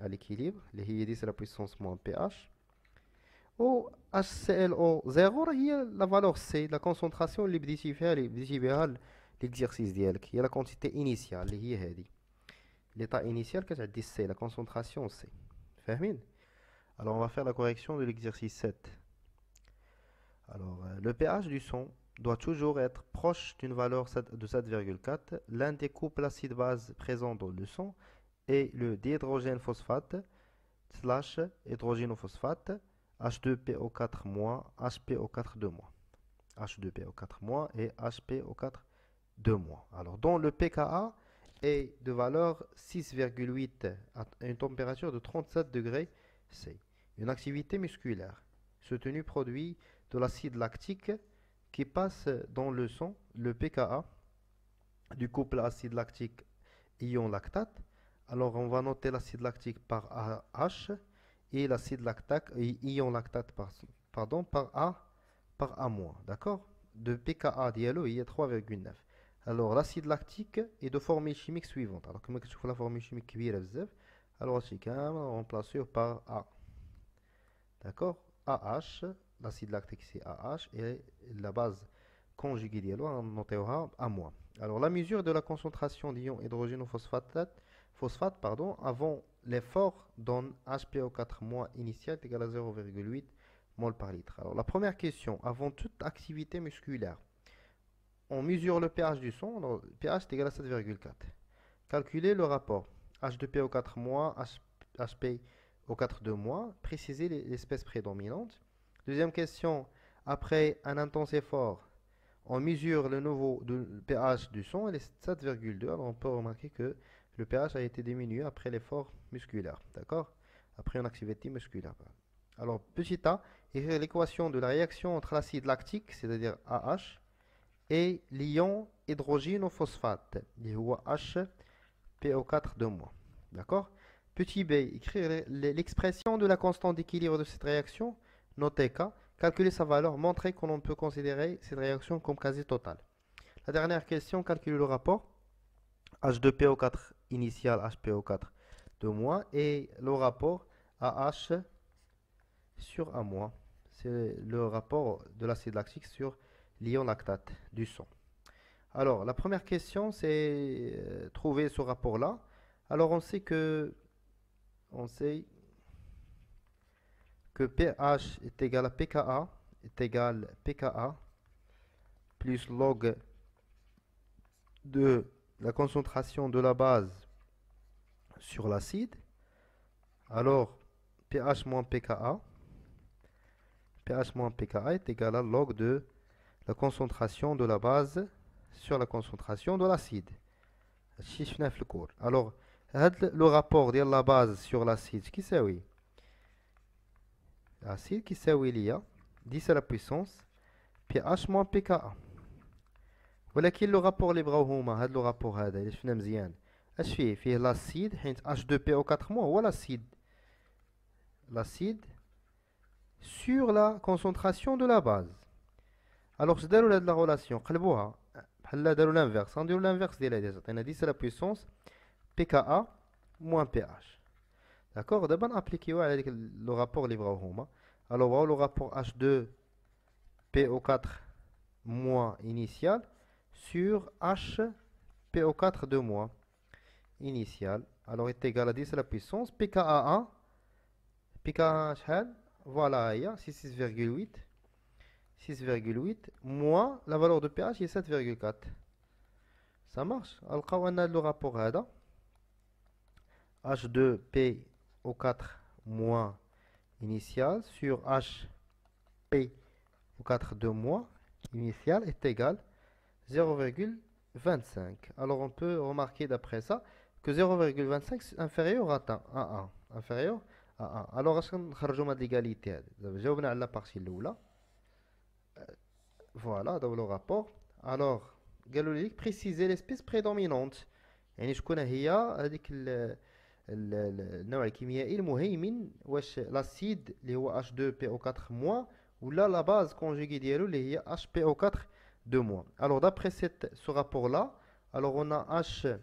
à l'équilibre, les c'est la puissance moins pH ou HClO0 هي la valeur C la concentration اللي بديتي فيها اللي بديتي بها ليكزيرسيس ديالك هي لا كونتيتي انيسيال اللي هي l'état initial la concentration C فاهمين alors on va faire la correction de l'exercice 7 alors euh, le pH du son doit toujours être proche d'une valeur de 7,4 l'un des couples acide base présents dans le son est le dihydrogène phosphate slash hydrogène phosphate H2PO4 HPO4 2 H2PO4 et HPO4 2 Alors, dont le pKa est de valeur 6,8 à une température de 37 degrés C. Une activité musculaire. Ce tenu produit de l'acide lactique qui passe dans le sang, le pKa, du couple acide lactique ion lactate. Alors, on va noter l'acide lactique par AH et l'acide lactate, et ion lactate par, pardon, par A par A-. D'accord De pKa dialo, e, il y a 3,9. Alors l'acide lactique est de formule chimique suivante. Alors comment tu la formule chimique est Alors c'est quand hein, même remplacé par A. D'accord AH, l'acide lactique c'est AH et la base conjuguée dialo, on hein, notera A-. Alors la mesure de la concentration d'ions hydrogène phosphate pardon, avant l'effort donne HPO4- initial égal à 0,8 mol par litre. Alors la première question, avant toute activité musculaire, on mesure le pH du sang, pH est égal à 7,4. Calculer le rapport H2PO4-, HPO4 2 mois, préciser l'espèce prédominante. Deuxième question, après un intense effort, on mesure le nouveau pH du sang, elle est 7,2. Alors on peut remarquer que le pH a été diminué après l'effort musculaire. D'accord Après une activité musculaire. Alors, petit a, écrire l'équation de la réaction entre l'acide lactique, c'est-à-dire AH, et l'ion hydrogénophosphate, HPO4 de moins. D'accord Petit b, écrire l'expression de la constante d'équilibre de cette réaction, notez K, calculer sa valeur, montrer qu'on peut considérer cette réaction comme quasi totale. La dernière question, calculer le rapport H2PO4 initial HPO4 de moins et le rapport AH sur un C'est le rapport de l'acide lactique sur l'ion lactate du sang. Alors, la première question, c'est euh, trouver ce rapport-là. Alors, on sait que on sait que pH est égal à pKa est égal à pKa plus log de la concentration de la base sur l'acide, alors pH moins pKa, pH moins pKa est égal à log de la concentration de la base sur la concentration de l'acide. Alors, le rapport de la base sur l'acide, qui c'est oui L'acide qui c'est oui il y a 10 à la puissance pH moins pKa. Voilà qui est le rapport libraux homa. C'est le rapport libre est. Je il m'en souviens. l'acide, H2PO4 ou l'acide, l'acide sur la concentration de la base. Alors, c'est derrière la relation. Quel beau, la l'inverse. En dehors l'inverse, c'est la. On c'est la puissance pKa moins pH. D'accord. On va appliquer le rapport libraux homa. Alors, on a le rapport H2PO4 initial sur H 4 de moi initial. Alors, est égal à 10 à la puissance. PKA1, PKA1, voilà, 6,8. 6,8 moins la valeur de pH est 7,4. Ça marche. Alors, on a le rapport h 2 po 4 moins initial sur hpo O4 de moins initial est égal 0,25. Alors on peut remarquer d'après ça que 0,25 est inférieur à 1. Inférieur à 1. Alors est-ce qu'on a vous J'ai la partie première euh, Voilà, dans le rapport. Alors, Galolique, préciser l'espèce prédominante. يعني شكون هي هذيك النوع الكيميائي المهيمن واش لاسيد اللي هو H2PO4- ولا la base conjuguée ديالو اللي هي HPO4 alors, d'après ce rapport-là, alors on a H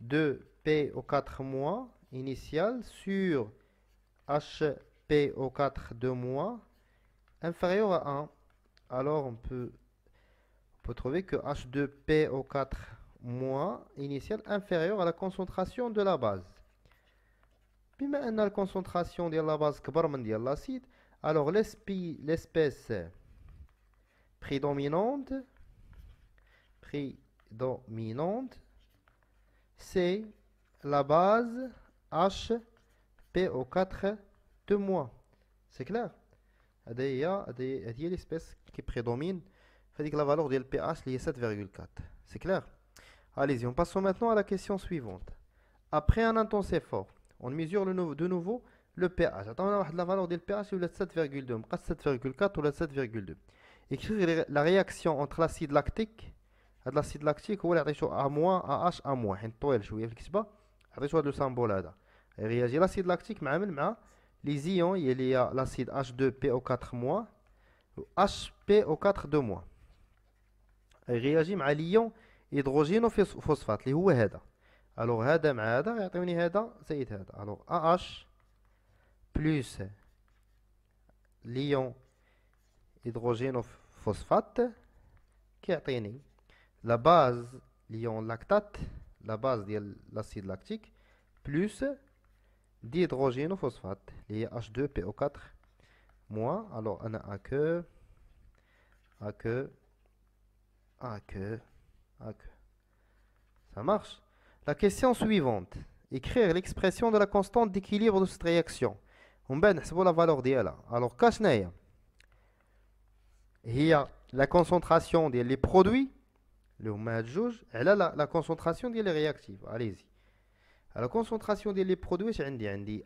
2 po 4 mois initial sur hpo 4 2 mois inférieur à 1. Alors, on peut, trouver que H 2 po 4 mois initial inférieur à la concentration de la base. بما concentration la la base la base l'acide. l'espèce prédominante, prédominante, c'est la base HPO4 de moins. C'est clair y a l'espèce qui prédomine. C'est-à-dire que la valeur de LPH est 7,4. C'est clair Allez-y, on passe maintenant à la question suivante. Après un intense effort, on mesure de nouveau le pH. la valeur de pH est 7,2. 7,4 ou 7,2 écrire la réaction entre l'acide lactique et euh, l'acide lactique ou réaction A- à H A-. Il y a le symbole. réaction de l'acide lactique, mais les ions, il y a euh, l'acide H2PO4-, ou HPO4-. Il réagit avec l'ion hydrogène phosphate phosphate. Il est a Alors, il y a c'est ça. Alors, AH plus l'ion hydrogène phosphate phosphate qui a traîné la base lactate, lactate, la base l'acide lactique, plus phosphate, qui les H2PO4 moins alors que A que A que ça marche la question suivante écrire l'expression de la constante d'équilibre de cette réaction on va savoir la valeur d'elle. alors c'est هي لا concentration ديال لي برودوي اللي هما la concentration على لا كونسونطراسيون ديال لي رياكتيف concentration لا كونسونطراسيون ديال لي برودوي moi عندي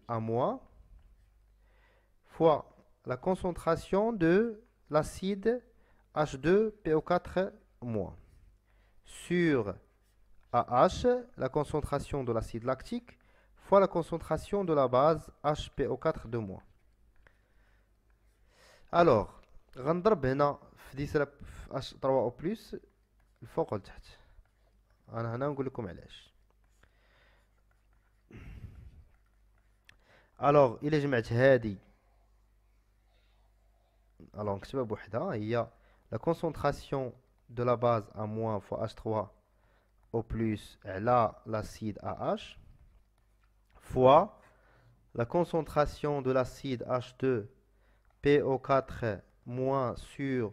concentration اموا l'acide H2PO4 moins sur AH, la concentration de l'acide lactique fois la concentration de la base HPO4 de Alors, غنضرب هنا في ديسراب في اش 3 او بلس الفوق لتحت انا هنا نقول لكم علاش الوغ الا جمعت هادي الوغ نكتبها بوحدها هي لا كونسونطراسيون دو لا باز ا موان فوا اش 3 او بلس على لاسيد ا اش فوا لا كونسونطراسيون دو لاسيد اش 2 بي او 4 moins sur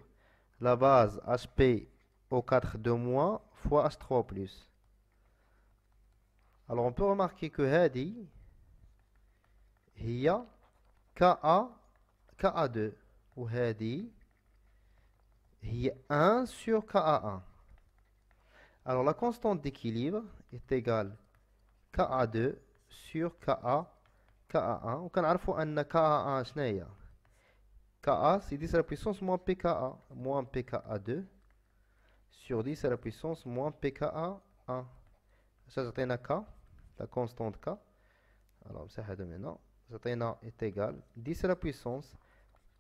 la base HP au 4 de moins fois H3 plus. Alors on peut remarquer que Hadi, il y a KA, KA2 ou Hadi, il y a 1 sur KA1. Alors la constante d'équilibre est égale KA2 sur KA, KA1. On peut KA1, Ka, c'est 10 à la puissance moins pKa, moins pKa2 sur 10 à la puissance moins pKa1. Ça, c'est un K, la constante K. Alors, ça maintenant. Ça est égal 10 à la puissance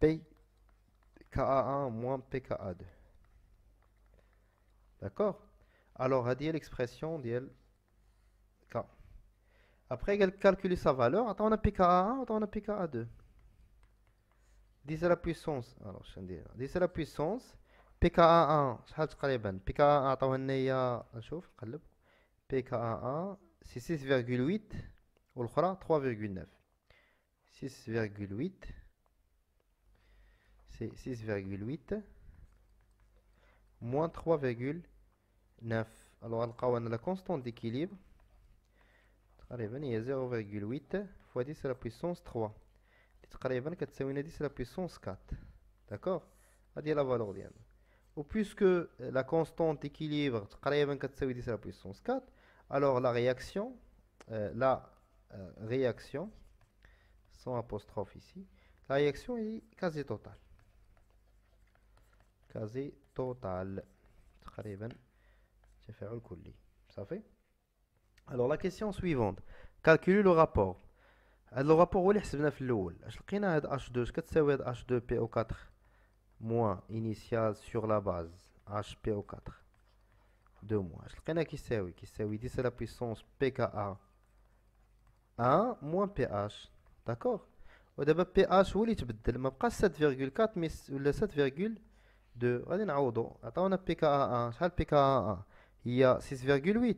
pKa1 moins pKa2. D'accord Alors, à dit l'expression elle K. Après, calculer sa valeur. Attends, on a pKa1, attends, on a pKa2. 10 à la puissance alors vais dire, 10 à la puissance PKA1 شحال تقريبا PKA1 c'est هي نشوف نقلب PKA1 c'est 6.8 3.9 6.8 c'est 6.8 moins 3.9 alors on constante la constante d'équilibre y a 0.8 fois 10 à la puissance 3 c'est c'est la puissance 4, d'accord, à dire la valeur y. puisque la constante équilibre, c'est 24,8 c'est la puissance 4, alors la réaction, euh, la euh, réaction, sans apostrophe ici, la réaction est quasi totale, quasi totale, c'est fait. Alors la question suivante, calcule le rapport. Le rapport que l'on a calculé au début On H2, H2PO4 Moins initial sur la base HPO4 Deux moins Je a trouvé ce qui la puissance pKa1 Moins pH d'accord au change pH Il ne reste plus 7,4 Mais il reste 7,2 Si on revient pKa1 Il y a 6,8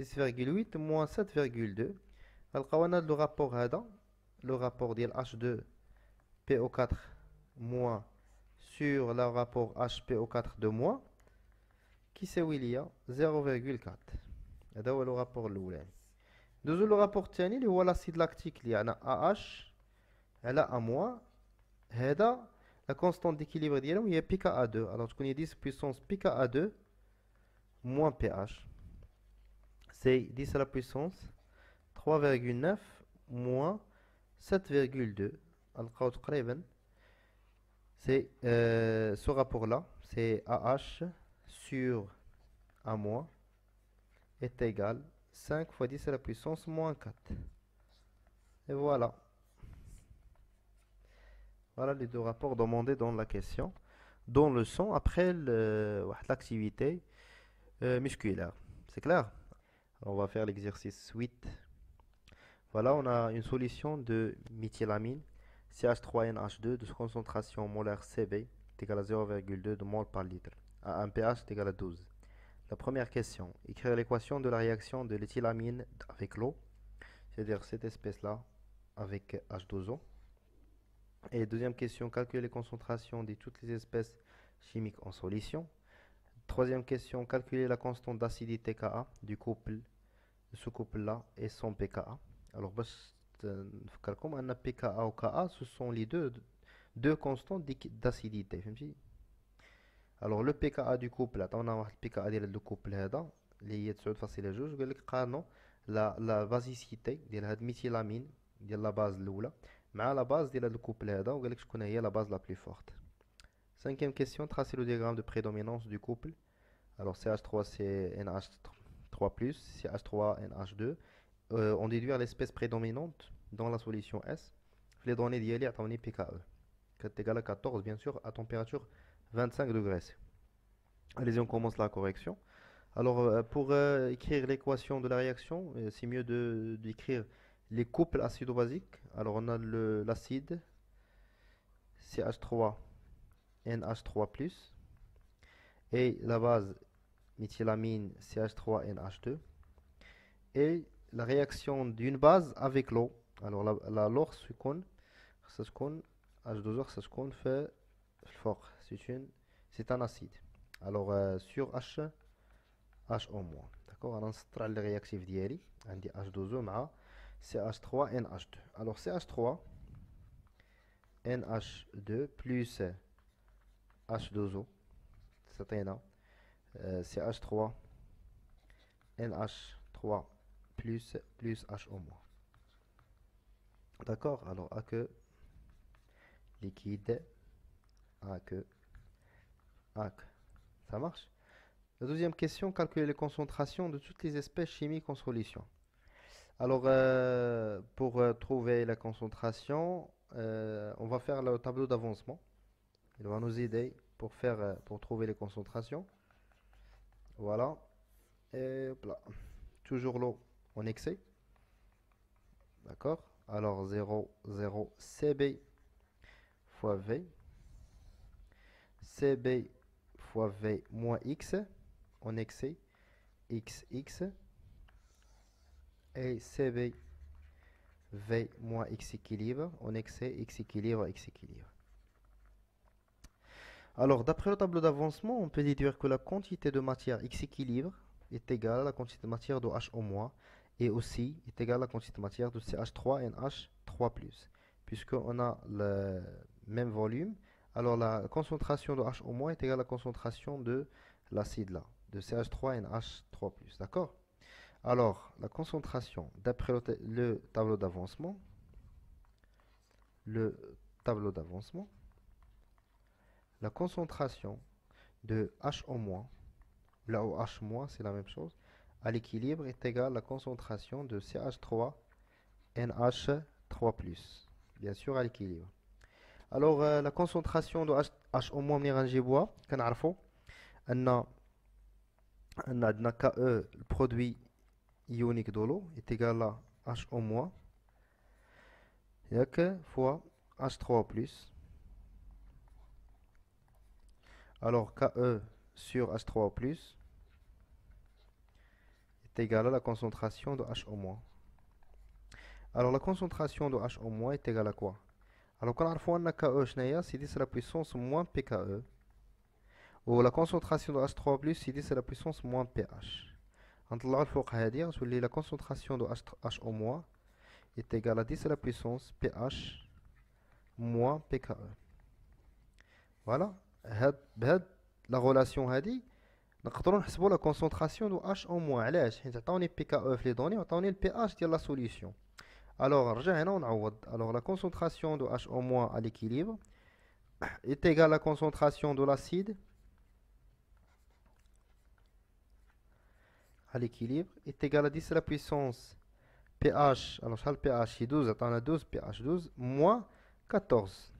6,8 moins 7,2 alors, on le rapport هذا لو ديال H2 PO4 sur le rapport HPO4 de moins qui يساوي ليا 0.4 هذا هو لو رابور الاولاني دوزو لو رابور الثاني اللي هو لاسيد لاكتيك اللي عندنا AH على A moins هذا la constante d'équilibre ديالهم هي بي 2 Alors, تكون هي 10 puissance pka 2 pH c'est 10 à la puissance 3,9 moins 7,2 c'est euh, ce rapport là c'est AH sur A moins est égal 5 fois 10 à la puissance moins 4 et voilà voilà les deux rapports demandés dans la question dans le son après l'activité euh, musculaire c'est clair on va faire l'exercice 8 voilà, on a une solution de méthylamine CH3NH2 de concentration molaire CB égale à 0,2 de mol par litre à un pH égal à 12. La première question, écrire l'équation de la réaction de l'éthylamine avec l'eau, c'est-à-dire cette espèce-là avec H2O. Et deuxième question, calculer les concentrations de toutes les espèces chimiques en solution. Troisième question, calculer la constante d'acidité Ka du couple, de ce couple-là et son pKa. Alors, on bah, pKa ou Ka, ce sont les deux, deux constantes d'acidité. Alors, le pKa du couple, on a hein, le pKa du couple, اللي هي 9.2 قال لك la لا la, la ديال هاد ميثيلامين ديال لا باز الاولى مع لا باز ديال هاد الكوبل هذا وقال لك شكون هي la base la plus forte. cinquième question tracer le diagramme de prédominance du couple alors CH3 c'est NH3+ CH3 NH2 euh, on déduire l'espèce prédominante dans la solution S. Les données d'ILI e. à PKE, qui égal à 14, bien sûr, à température 25 degrés. Allez-y, on commence la correction. Alors, euh, pour euh, écrire l'équation de la réaction, c'est mieux d'écrire les couples acido-basiques. Alors, on a l'acide CH3, NH3+, et la base méthylamine CH3, NH2. Et la réaction d'une base avec l'eau alors la, l'or se qu'on ça H2O ça qu'on fait fort c'est un acide alors euh, sur H HO moins d'accord alors on le réactif d'hier. on dit H2O CH3 NH2 alors CH3 NH2 plus H2O c'est un euh, CH3 NH3 plus, plus h au moins. D'accord Alors, A que liquide, A que, Ça marche La deuxième question, calculer les concentrations de toutes les espèces chimiques en solution. Alors, euh, pour euh, trouver la concentration, euh, on va faire le tableau d'avancement. Il va nous aider pour, faire, pour trouver les concentrations. Voilà. Et là, toujours l'eau en excès. D'accord Alors 0, 0, CB fois V. CB fois V moins X en excès. XX. Et CB V moins X équilibre en excès. X équilibre, X équilibre. Alors, d'après le tableau d'avancement, on peut déduire que la quantité de matière X équilibre est égale à la quantité de matière de H au moins et aussi est égal à la quantité de matière de CH3NH3+. Puisqu'on a le même volume, alors la concentration de H au moins est égale à la concentration de l'acide là, de CH3NH3+. D'accord Alors, la concentration, d'après le, tableau d'avancement, le tableau d'avancement, la concentration de H au moins, là où H c'est la même chose, à l'équilibre est égal à la concentration de CH3 NH3+. Bien sûr, à l'équilibre. Alors, euh, la concentration de HO- Nirangébois, qu'on a أن أن عندنا le produit ionique ionique l'eau, est égal à à H- fois h 3 o Alors KE sur h 3 est égale à la concentration de H au moins. Alors la concentration de H au moins est égale à quoi Alors quand on a KE, c'est 10 à la puissance moins PKE. Ou la concentration de H3+, c'est 10 à la puissance moins PH. نطلعوا il faut dire que la concentration de H au moins est égale à 10 à la puissance pH moins pKe. Voilà, la relation, غولاسيون dit نقدروا نحسبوا لا كونسونطراسيون دو اش او موان علاش حيت عطاوني بي كا او في لي دوني وعطاوني البي اش ديال لا سوليسيون الوغ là, هنا ونعوض الوغ لا كونسونطراسيون دو اش او موان à ليكيليبر est égale à la concentration de l'acide à l'équilibre est égale à 10 à la puissance pH, alors le pH est 12, attends la 12, pH 12, moins 14,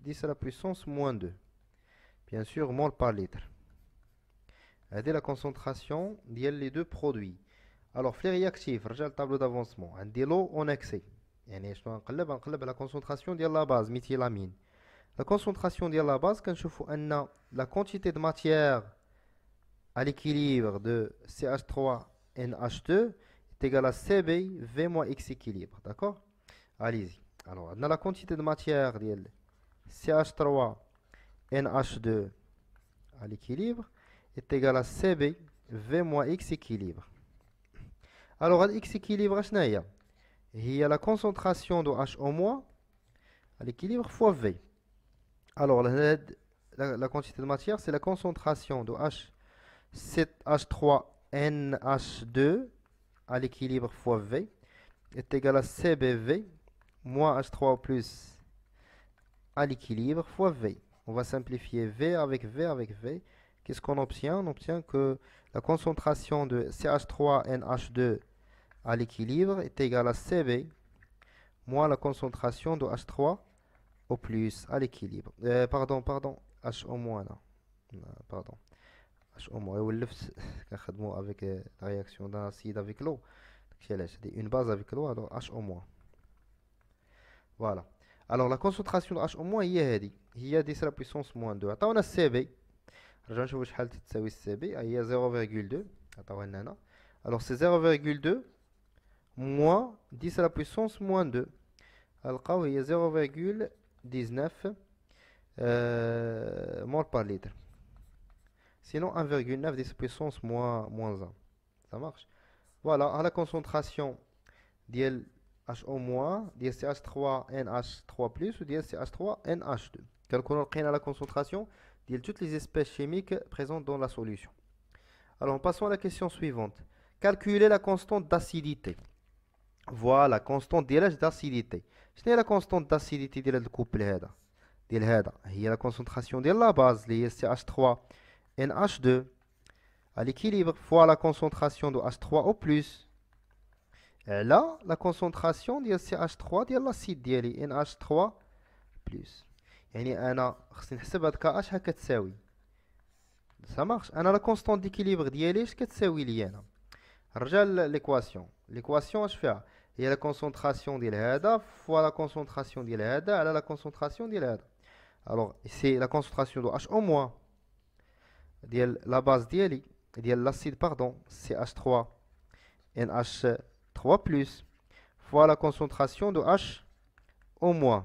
10 à la puissance moins 2, bien sûr, mol par litre. La concentration de deux produits. Alors, les réactifs, regardez le tableau d'avancement. On délo l'eau On dit la concentration de la base, la La concentration de la base, la quantité de matière à l'équilibre de CH3NH2 est égale à CBV-X équilibre. D'accord Allez-y. Alors, on a la quantité de matière de CH3NH2 à l'équilibre est égal à CB V moins X équilibre. Alors, X équilibre, il y a la concentration de H au moins à l'équilibre fois V. Alors, la, quantité de matière, c'est la concentration de H7H3 NH2 à l'équilibre fois V est égal à CBV moins H3 plus à l'équilibre fois V. On va simplifier V avec V avec V qu'est-ce qu'on obtient On obtient que la concentration de CH3NH2 à l'équilibre est égale à CB moins la concentration de H3 au plus à l'équilibre. Euh, pardon, pardon, H au moins Pardon. H au moins. Et avec euh, la réaction d'un acide avec l'eau. Une base avec l'eau, alors H au moins. Voilà. Alors la concentration de H au moins, il y a la puissance moins 2. Attends, on a CB. Alors c'est 0,2 moins لنا 0,2 10 à la puissance moins 2 Alors, il y a 0,19 euh, mol par litre sinon 1,9 10 puissance moins, 1 ça marche voilà à la concentration H O moins ديال 3 NH3 plus ou ديال 3 NH2 Quelqu'un لقينا la concentration de toutes les espèces chimiques présentes dans la solution. Alors, passons à la question suivante. Calculer la constante d'acidité. Voilà, la constante de d'acidité. Quelle la constante d'acidité de la De Il Il y a la concentration de la base le CH3 NH2 à l'équilibre fois la concentration de H3O+. Là, la concentration de CH3 de l'acide NH3+. يعني انا خصني نحسب هاد كا اش كتساوي سا مارش انا لا كونستون ديكيليبر ديالي اش كتساوي لي انا رجع ليكواسيون ليكواسيون اش فيها هي لا كونسونطراسيون ديال هذا فوا لا كونسونطراسيون ديال هذا على لا كونسونطراسيون ديال هذا الوغ سي لا كونسونطراسيون دو اش او موان ديال لا باز ديالي ديال لاسيد باردون سي اش 3 ان اش 3 بلس فوا لا كونسونطراسيون دو اش او موان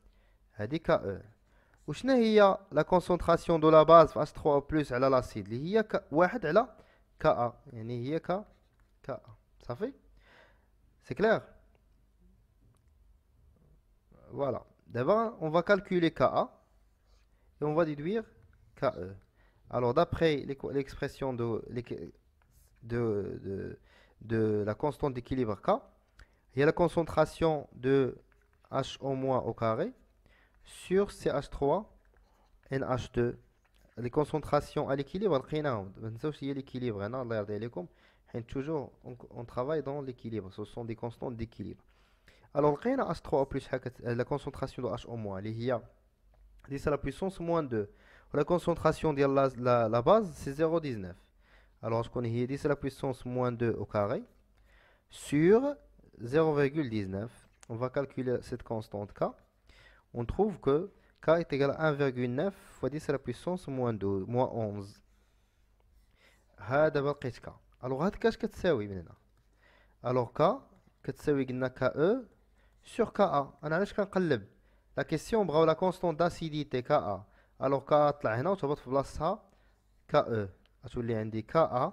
Euh. La concentration de la base la concentration de la base à 3 plus على la l'acide هي ك... la Ka Il y clair. KA. Ça fait? C'est clair? Voilà. D'abord, on va calculer Ka et on va déduire Ke. Alors, d'après l'expression de, la constante d'équilibre K, il y a la concentration de H au moins au carré sur CH3, NH2. Les concentrations à l'équilibre, l'équilibre, hein, toujours on travaille dans l'équilibre, ce sont des constantes d'équilibre. Alors, H3 plus hein, euh, la concentration de H au moins, 10 à la puissance moins 2. La concentration de la, base, c'est 0,19. Alors, je connais 10 à la puissance moins 2 au carré sur 0,19. On va calculer cette constante K on trouve que k est égal à 1,9 fois 10 à la puissance moins, 12, moins 11 Alors, quest k que هاد كاش كتساوي من هنا الوغ k كتساوي KE sur ka on انا la question لا la constante d'acidité, KA, Alors, كا الوغ كا طلع هنا tu as بلاصتها كا غتولي عندي KA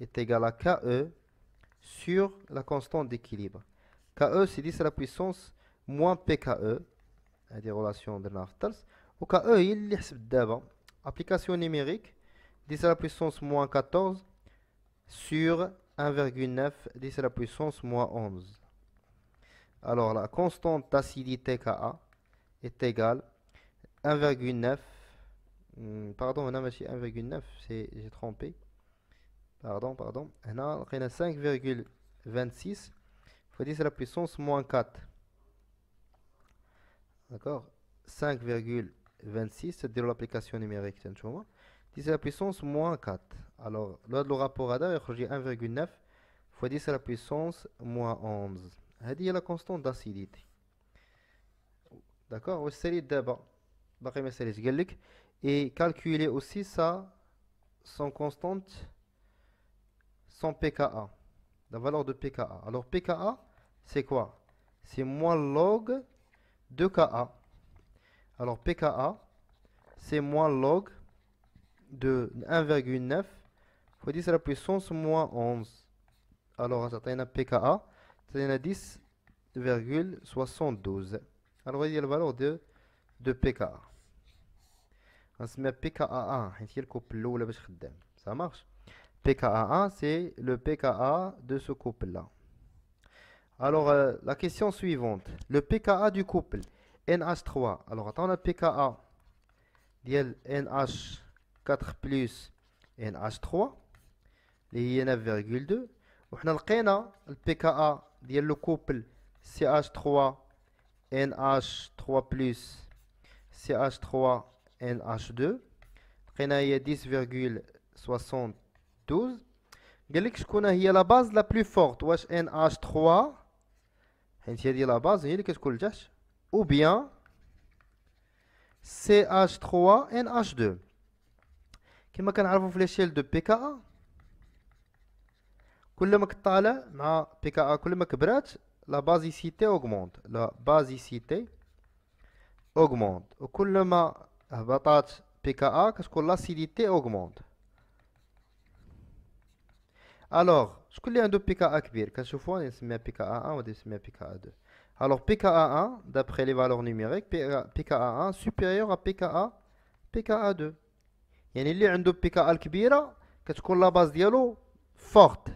est égal à KE sur la constante d'équilibre. KE, c'est 10 à la puissance moins PKE des relations de في الدرس cas او il اللي حسبت application ابليكاسيون 10 à la puissance moins 14 sur 1,9 10 à la puissance moins 11 alors la constante d'acidité Ka est égale 1,9 hmm, pardon on a 1,9 c'est j'ai trompé pardon pardon on a 5,26 fois 10 à la puissance moins 4 D'accord 5,26, cest de l'application numérique. 10 à la puissance moins 4. Alors, là, le rapport à j'ai 1,9 fois 10 à la puissance moins 11. C'est hein, la constante d'acidité. D'accord C'est le d'abord Et calculer aussi ça, son constante, son pKa, la valeur de pKa. Alors, pKa, c'est quoi C'est moins log 2Ka. Alors pKa, c'est moins log de 1,9 fois 10 à la puissance moins 11. Alors, on a pKa, c'est 10,72. Alors, on va la valeur de, de pKa. On se met pKa1, le couple ça marche. pKa1, c'est le pKa de ce couple-là. Alors, euh, la question suivante. Le pKa du couple NH3. Alors, attends, le pKa ديال NH4 plus NH3 le هي 9,2 le لقينا pKa pKa le couple CH3 NH3 plus CH3 NH2 y a 10,72 قال لك شكون هي la باز لا NH3 حيت هذه لا باز هي اللي كتكون لتحت او بيان سي اش 3 ان اش 2 كما كنعرفوا في ليشيل دو بي كا ا كل ما كطالع مع بي كا ا كل كبرات لا بازيسيتي اوغمونت لا بازيسيتي اوغمونت وكل هبطات بي كا ا كتكون لاسيديتي اوغمونت Alors, ce que a de PKA Kbir, quand ce que il se met PKA1 ou il PKA2. Alors, PKA1, d'après les valeurs numériques, PKA1 est supérieur à PKA, PKA2. Il y a de PKA Kbira, quand ce qu'on la base l'eau forte.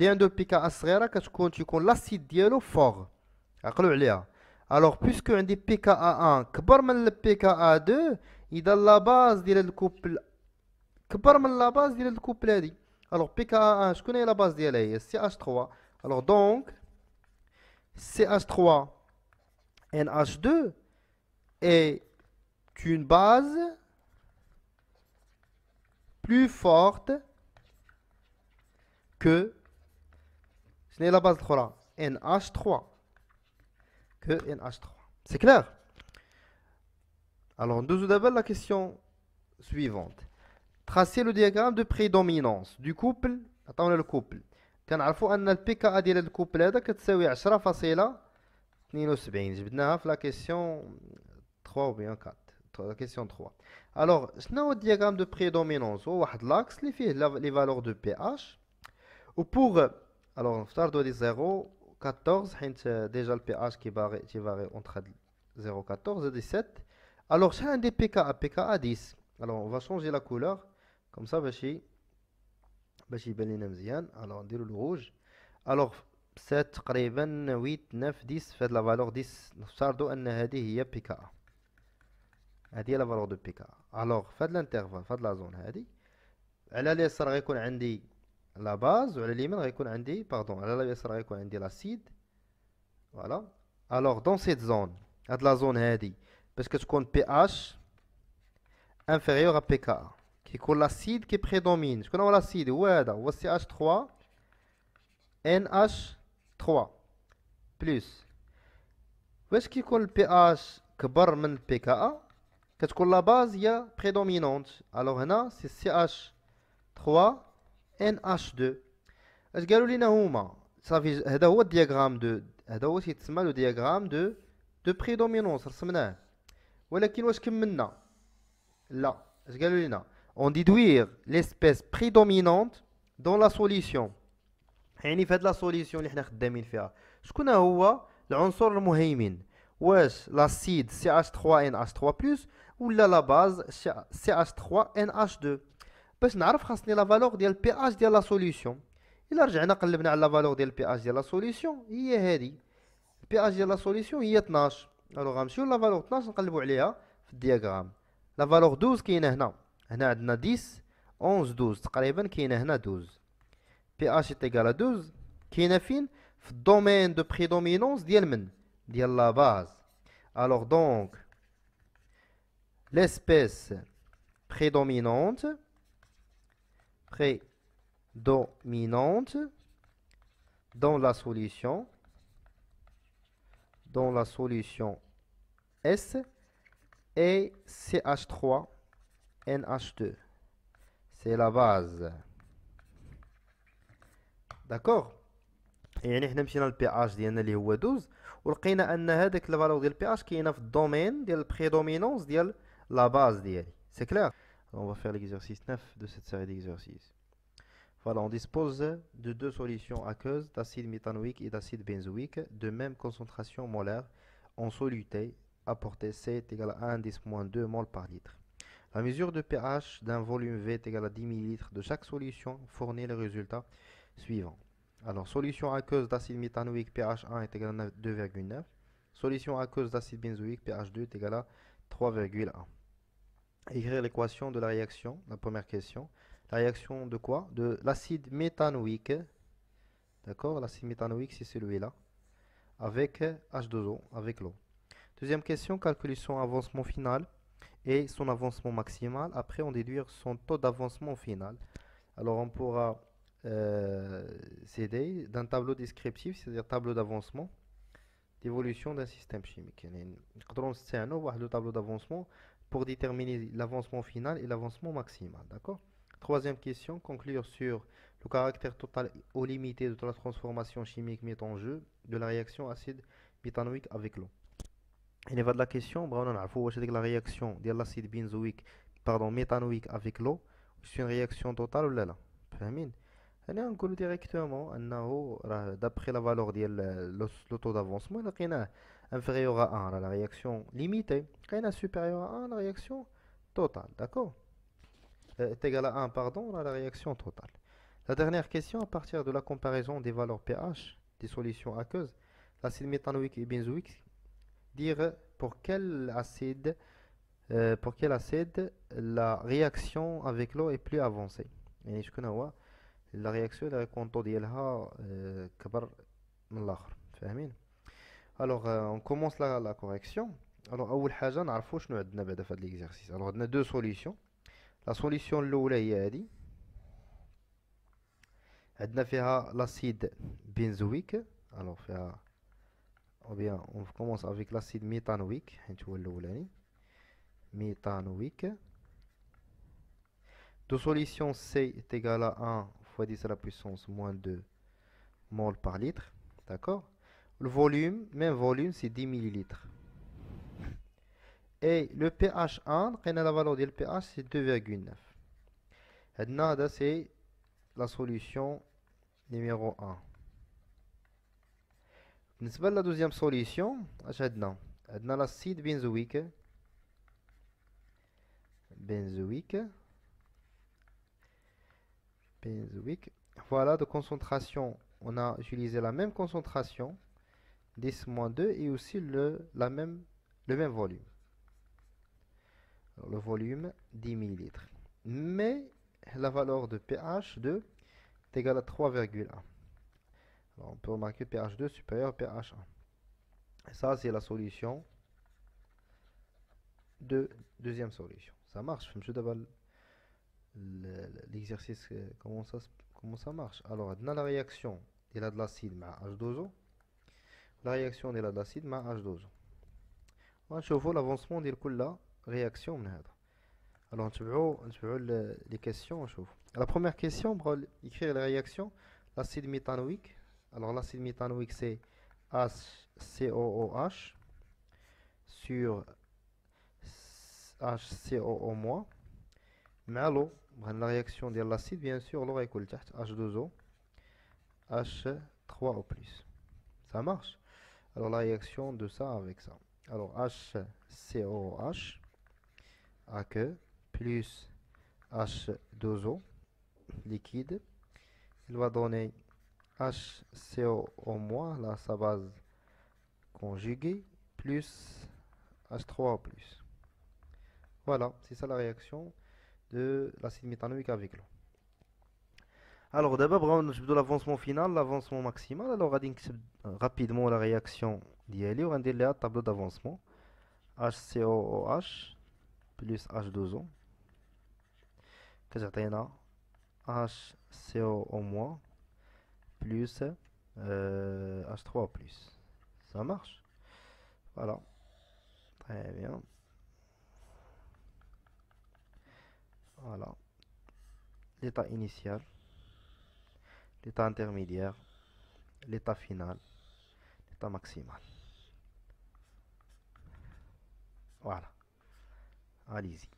a de PKA Sera, quand ce qu'on l'acide qu'on l'acide dialo fort. Alors, puisque on dit PKA1, Kbar man le PKA2, il a la base de couple. Kbar man la base dialo couple a alors, pKa1, je connais la base c'est CH3. Alors, donc, CH3, NH2 est une base plus forte que je n'ai la base 3 NH3 que NH3 c'est clair alors nous d'abord la question suivante tracer le diagramme de prédominance du couple. Attends, le couple. Quand on a PKA de la couple, est ça. C'est ça. ça. la question 3 ou 4. La question 3. Hein, alors, c'est un diagramme de prédominance. On a l'axe, les les valeurs de pH. Ou pour. Alors, on de 0, 14. Déjà, le pH qui varie entre 0, 14 et 17. Alors, c'est un à PKA. PKA 10. Alors, on va changer la couleur. كوم سا باش باش يبان لينا مزيان الوغ نديرو الغوج الوغ سات تقريبا 8 9 10 في هاد لا فالور 10 نفترضوا ان هذه هي بي كا هذه هي لا فالور دو بي كا الوغ في هاد فهاد في هاد لا زون هادي على اليسار غيكون عندي لا باز وعلى اليمين غيكون عندي باردون على اليسار غيكون عندي لاسيد فوالا الوغ دون سيت زون هاد لا زون هادي باش كتكون بي اش انفيريور ا بي كا l'acide qui prédomine. Qu'est-ce qui a l'acide c'est ch 3 NH3. Plus. Où est-ce que le pH qui barre le pKa que la base est prédominante. Alors c'est CH3, NH2. Est-ce que c'est le diagramme de prédominance Où ce le diagramme de prédominance Là, est-ce qui est le diagramme on déduit l'espèce prédominante dans la solution. En effet, fait la solution, il y a 2005. Ce qu'on a oua, le ensemble l'acide CH3NH3+ ou la base CH3NH2? Ben, je ne la valeur de la pH de la solution. Il a déjà calculé la valeur de la pH de la solution. Il est égal pH de la solution est égal Alors, 12. Alors, voyons la valeur 12. On va le mettre sur le diagramme. La valeur 12 qui est là. 10, 11, 12, qui est 12. pH est égal à 12, qui est le domaine de prédominance de la base. Alors donc, l'espèce prédominante prédominante dans la solution. Dans la solution S est CH3. NH2. C'est la base. D'accord Et حنا مشينا للبي اش ديالنا اللي هو 12 ولقينا ان هذاك الفالور ديال est كاينه في الدومين ديال البريدومينونس ديال لا باز ديالي C'est clair on va faire l'exercice 9 de cette série d'exercices Voilà, on dispose de deux solutions aqueuses d'acide méthanoïque et d'acide benzoïque de même concentration molaire en soluté apportée C à 1 10 2 mol par litre. La mesure de pH d'un volume V est égale à 10 ml de chaque solution fournit le résultat suivant. Alors, solution aqueuse d'acide méthanoïque pH 1 est égale à 2,9. Solution aqueuse d'acide benzoïque pH 2 est égale à 3,1. Écrire l'équation de la réaction, la première question. La réaction de quoi De l'acide méthanoïque. D'accord L'acide méthanoïque, c'est celui-là. Avec H2O, avec l'eau. Deuxième question, calculer avancement final et son avancement maximal. Après, on déduire son taux d'avancement final. Alors, on pourra euh, d'un tableau descriptif, c'est-à-dire tableau d'avancement d'évolution d'un système chimique. C'est un le tableau d'avancement pour déterminer l'avancement final et l'avancement maximal. D'accord Troisième question, conclure sur le caractère total ou limité de la transformation chimique mise en jeu de la réaction acide méthanoïque avec l'eau il va de la question bah, on a que la réaction de l'acide benzoïque pardon méthanoïque avec l'eau c'est une réaction totale ou là là on peut directement d'après la valeur de euh, taux d'avancement on a inférieure à 1 la réaction limitée elle a supérieur à 1 la réaction totale d'accord euh, est égal à 1 pardon la réaction totale la dernière question à partir de la comparaison des valeurs pH des solutions aqueuses l'acide méthanoïque et benzoïque dire pour quel acide, pour quel acide la réaction avec l'eau est plus avancée. يعني شكون هو la رياكسيون de on ديالها كبر من الاخر فاهمين الوغ اون كومونس la لا كوريكسيون الوغ اول حاجه نعرفوا شنو عندنا بعدا هي هذه عندنا فيها on commence avec l'acide méthanoïque hein, méthanoïque de solution C est égal à 1 fois 10 à la puissance moins 2 mol par litre d'accord le volume même volume c'est 10 millilitres et le pH 1 la valeur du pH c'est 2,9 et c'est la solution numéro 1 la deuxième دوزيام سوليسيون اش عندنا عندنا l'acide benzoïque. voilà de concentration on a utilisé la même concentration 10-2 et aussi le, la même, le volume le volume 10 ml mais la valeur de pH de est égale à 3,1 on peut remarquer pH2 supérieur à pH1. ça, c'est la solution de deuxième solution. Ça marche. Je d'abord l'exercice, euh, comment ça, comment ça marche. Alors, on a la réaction de l'acide à H2O. La réaction de l'acide à H2O. On va l'avancement de la réaction. Alors, on va les questions. La première question, on va écrire la réaction. L'acide méthanoïque alors l'acide méthanoïque c'est HCOOH sur HCOO-. Mais l'eau, la réaction de l'acide, bien sûr, l'eau est H2O, H3O+. Ça marche Alors la réaction de ça avec ça. Alors HCOOH, AQ plus H2O, liquide, il va donner HCO au moins, là, sa base conjuguée, plus H3 plus. Voilà, c'est ça la réaction de l'acide méthanoïque avec l'eau. Alors d'abord, je de l'avancement final, l'avancement maximal. Alors, on va euh, rapidement la réaction d'ILI. On va dire le tableau d'avancement. HCOOH plus H2O. Qu'est-ce que HCO au moins plus H3 euh, plus. Ça marche. Voilà. Très bien. Voilà. L'état initial. L'état intermédiaire. L'état final. L'état maximal. Voilà. Allez-y.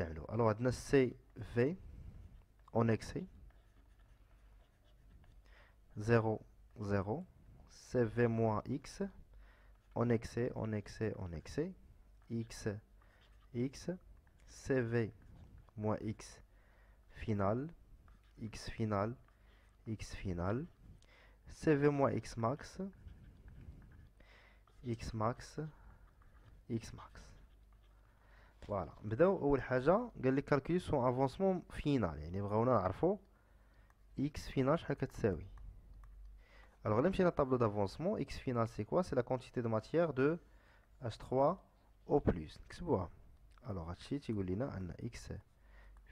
Alors, الو عندنا سي on اون 0 0 cv moins x on excès en excès en excès x x cv moins x final x final x final cv moins x max x max x max voilà. On va première chose, calcul son avancement final. On veut savoir x final. Alors, on va le tableau d'avancement. x final, c'est quoi C'est la quantité de matière de H3O+. Alors, ici, on dit que x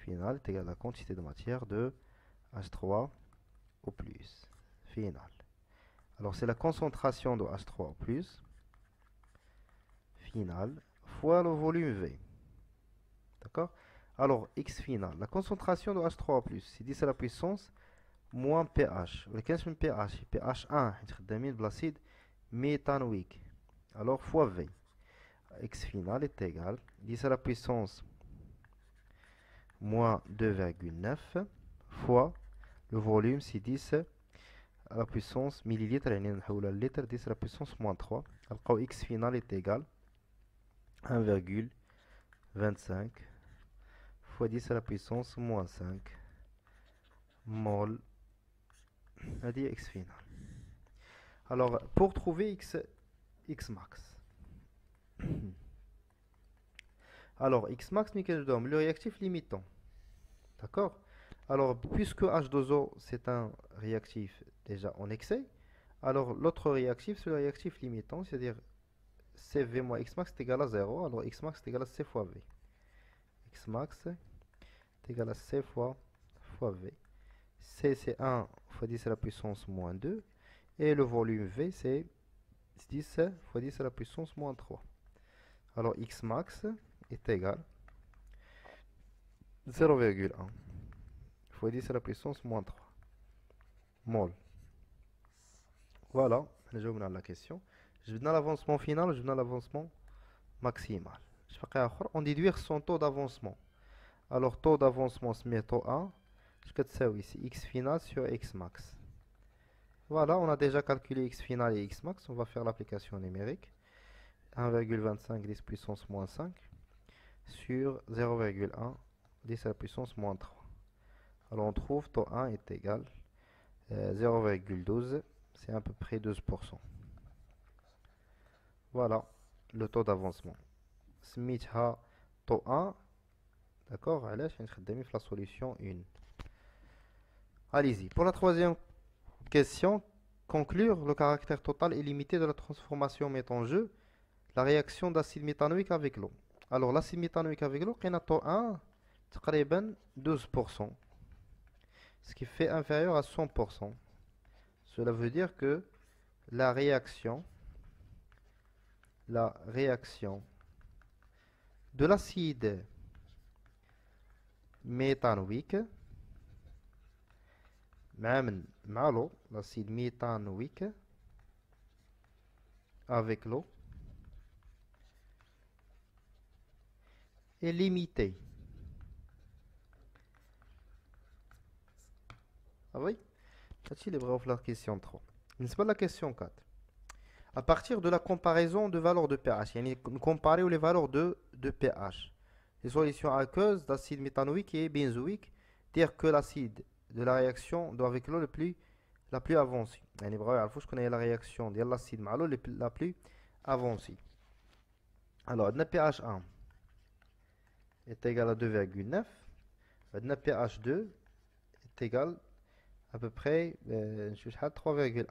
final est la quantité de matière de H3O+. Final. Alors, c'est la concentration de H3O+. Final fois le volume V. D'accord Alors, X final, la concentration de H3O+, c'est 10 à la puissance, moins pH. Le 15 pH pH1, de l'acide méthanoïque. Alors, fois V. X final est égal 10 à la puissance moins 2,9 fois le volume, c'est 10 à la puissance millilitre. litre, 10 à la puissance moins 3. Alors, X final est égal 1,25 fois 10 à la puissance moins 5 mol à x final. Alors, pour trouver x, x max. Alors, x max, le réactif limitant. D'accord Alors, puisque H2O, c'est un réactif déjà en excès, alors l'autre réactif, c'est le réactif limitant, c'est-à-dire CV moins x max est égal à 0, alors x max est égal à C fois V x max est égal à c fois, v. c c'est 1 fois 10 à la puissance moins 2 et le volume v c'est 10 fois 10 à la puissance moins 3. Alors x max est égal 0,1 fois 10 à la puissance moins 3 mol. Voilà, j'ai la question. Je vais dans l'avancement final, je vais dans l'avancement maximal on déduire son taux d'avancement alors taux d'avancement se met taux 1 je ici x final sur x max voilà on a déjà calculé x final et x max on va faire l'application numérique 1,25 10 puissance moins 5 sur 0,1 10 à la puissance moins 3 alors on trouve taux 1 est égal 0,12 euh, c'est à peu près 12% voilà le taux d'avancement سميتها 1, d'accord. Allez, علاش حيت خدامين في la solution 1. Allez-y. Pour la troisième question, conclure le caractère total et limité de la transformation met en jeu la réaction d'acide méthanoïque avec l'eau. Alors, l'acide méthanoïque avec l'eau, y a 1, 12%, ce qui fait inférieur à 100%. Cela veut dire que la réaction, la réaction de l'acide méthanoïque même malo, l'eau l'acide méthanoïque avec l'eau est limité ah oui c'est la question 3 n'est pas la question 4 à partir de la comparaison de valeurs de pH. Yani comparer les valeurs de, de pH. Les solutions aqueuses d'acide méthanoïque et benzoïque, dire que l'acide de la réaction doit avec l'eau le plus la plus avancée. que vous je la réaction de l'acide malo la plus avancée. Alors, le pH 1 est égal à 2,9. Le pH 2 est égal à peu près euh, 3,1.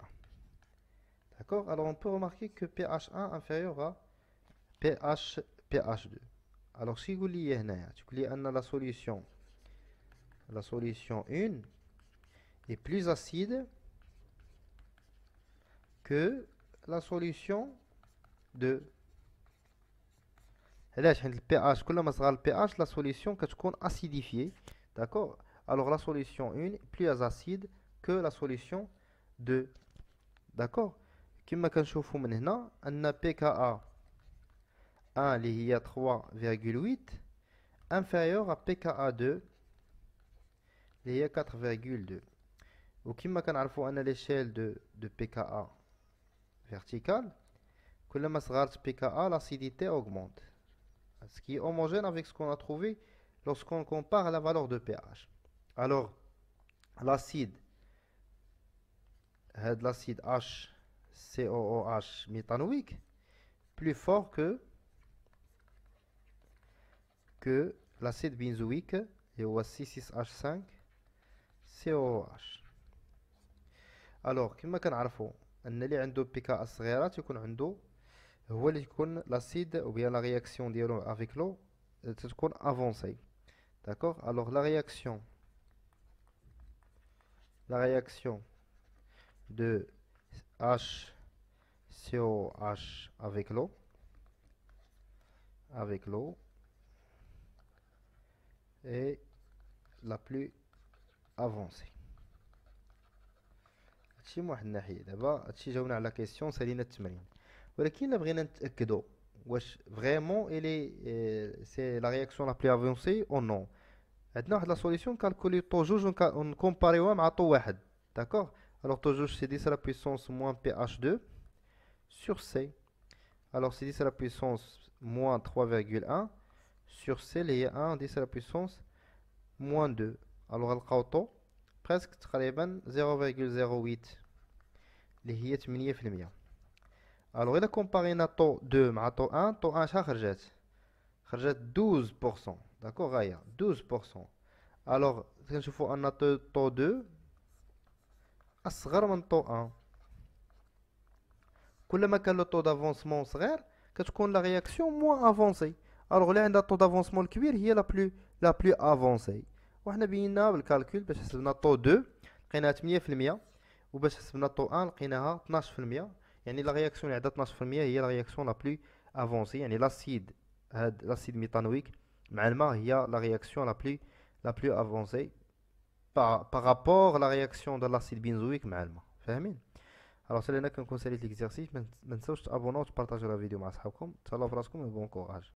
D'accord Alors on peut remarquer que pH1 inférieur à pH, pH2. Alors si vous lisez tu la solution la solution 1 est plus acide que la solution 2. Et là, pH que le pH la solution qu'on acidifiée d'accord alors la solution 1 est plus acide que la solution 2 d'accord comme كنشوفوا من maintenant, on a PKA1 il à 3.8 inférieur à PKA2 y est 4,2 وكما كنعرفوا ان ليشيل l'échelle de PKA verticale. que le صغرت PKA l'acidité augmente ce qui est homogène avec ce qu'on a trouvé lorsqu'on compare la valeur de pH alors l'acide euh, l'acide H COOH méthanoïque plus fort que, que l'acide benzoïque et 6 h 5 COOH. Alors, comme on sait, on a un a l'acide ou bien la réaction avec l'eau, euh, se avancée D'accord Alors, la réaction, la réaction de H, avec l'eau, avec l'eau, et la plus avancée. Si question واحد la دابا هادشي جاوبنا على كيسيون سالينا التمرين ولكن الا بغينا نتاكدوا واش فريمون la سي لا alors, toujours, c'est 10 à la puissance moins pH2 sur C. Alors, c'est 10 à la puissance moins 3,1 sur C, il 1, 10 à la puissance moins 2. Alors, القوطو presque تقريبا 0,08 اللي Alors, 8% Alors comparé un taux 2 مع taux 1 taux 1 شحال خرجات 12% D'accord, غاية 12% Alors, الوغ كنشوفو un taux 2 اصغر من طو 1 آه. كلما كان لو طو دافونسمون صغير كتكون لا رياكسيون موان افونسي الوغ اللي عندها طو دافونسمون الكبير هي لا بلو لا بلو افونسي وحنا بينا بالكالكول باش حسبنا طو 2 لقيناها 8% وباش حسبنا طو 1 لقيناها 12% يعني لا رياكسيون اللي عندها 12% هي لا رياكسيون لا بلو افونسي يعني لاسيد هاد لاسيد ميتانويك مع الماء هي لا رياكسيون لا بلو لا بلو افونسي par, rapport à la réaction de l'acide benzoïque mais elle fait alors c'est là qu'on de l'exercice mais abonne-toi, t'abonne partager la vidéo ma sahab ça bon courage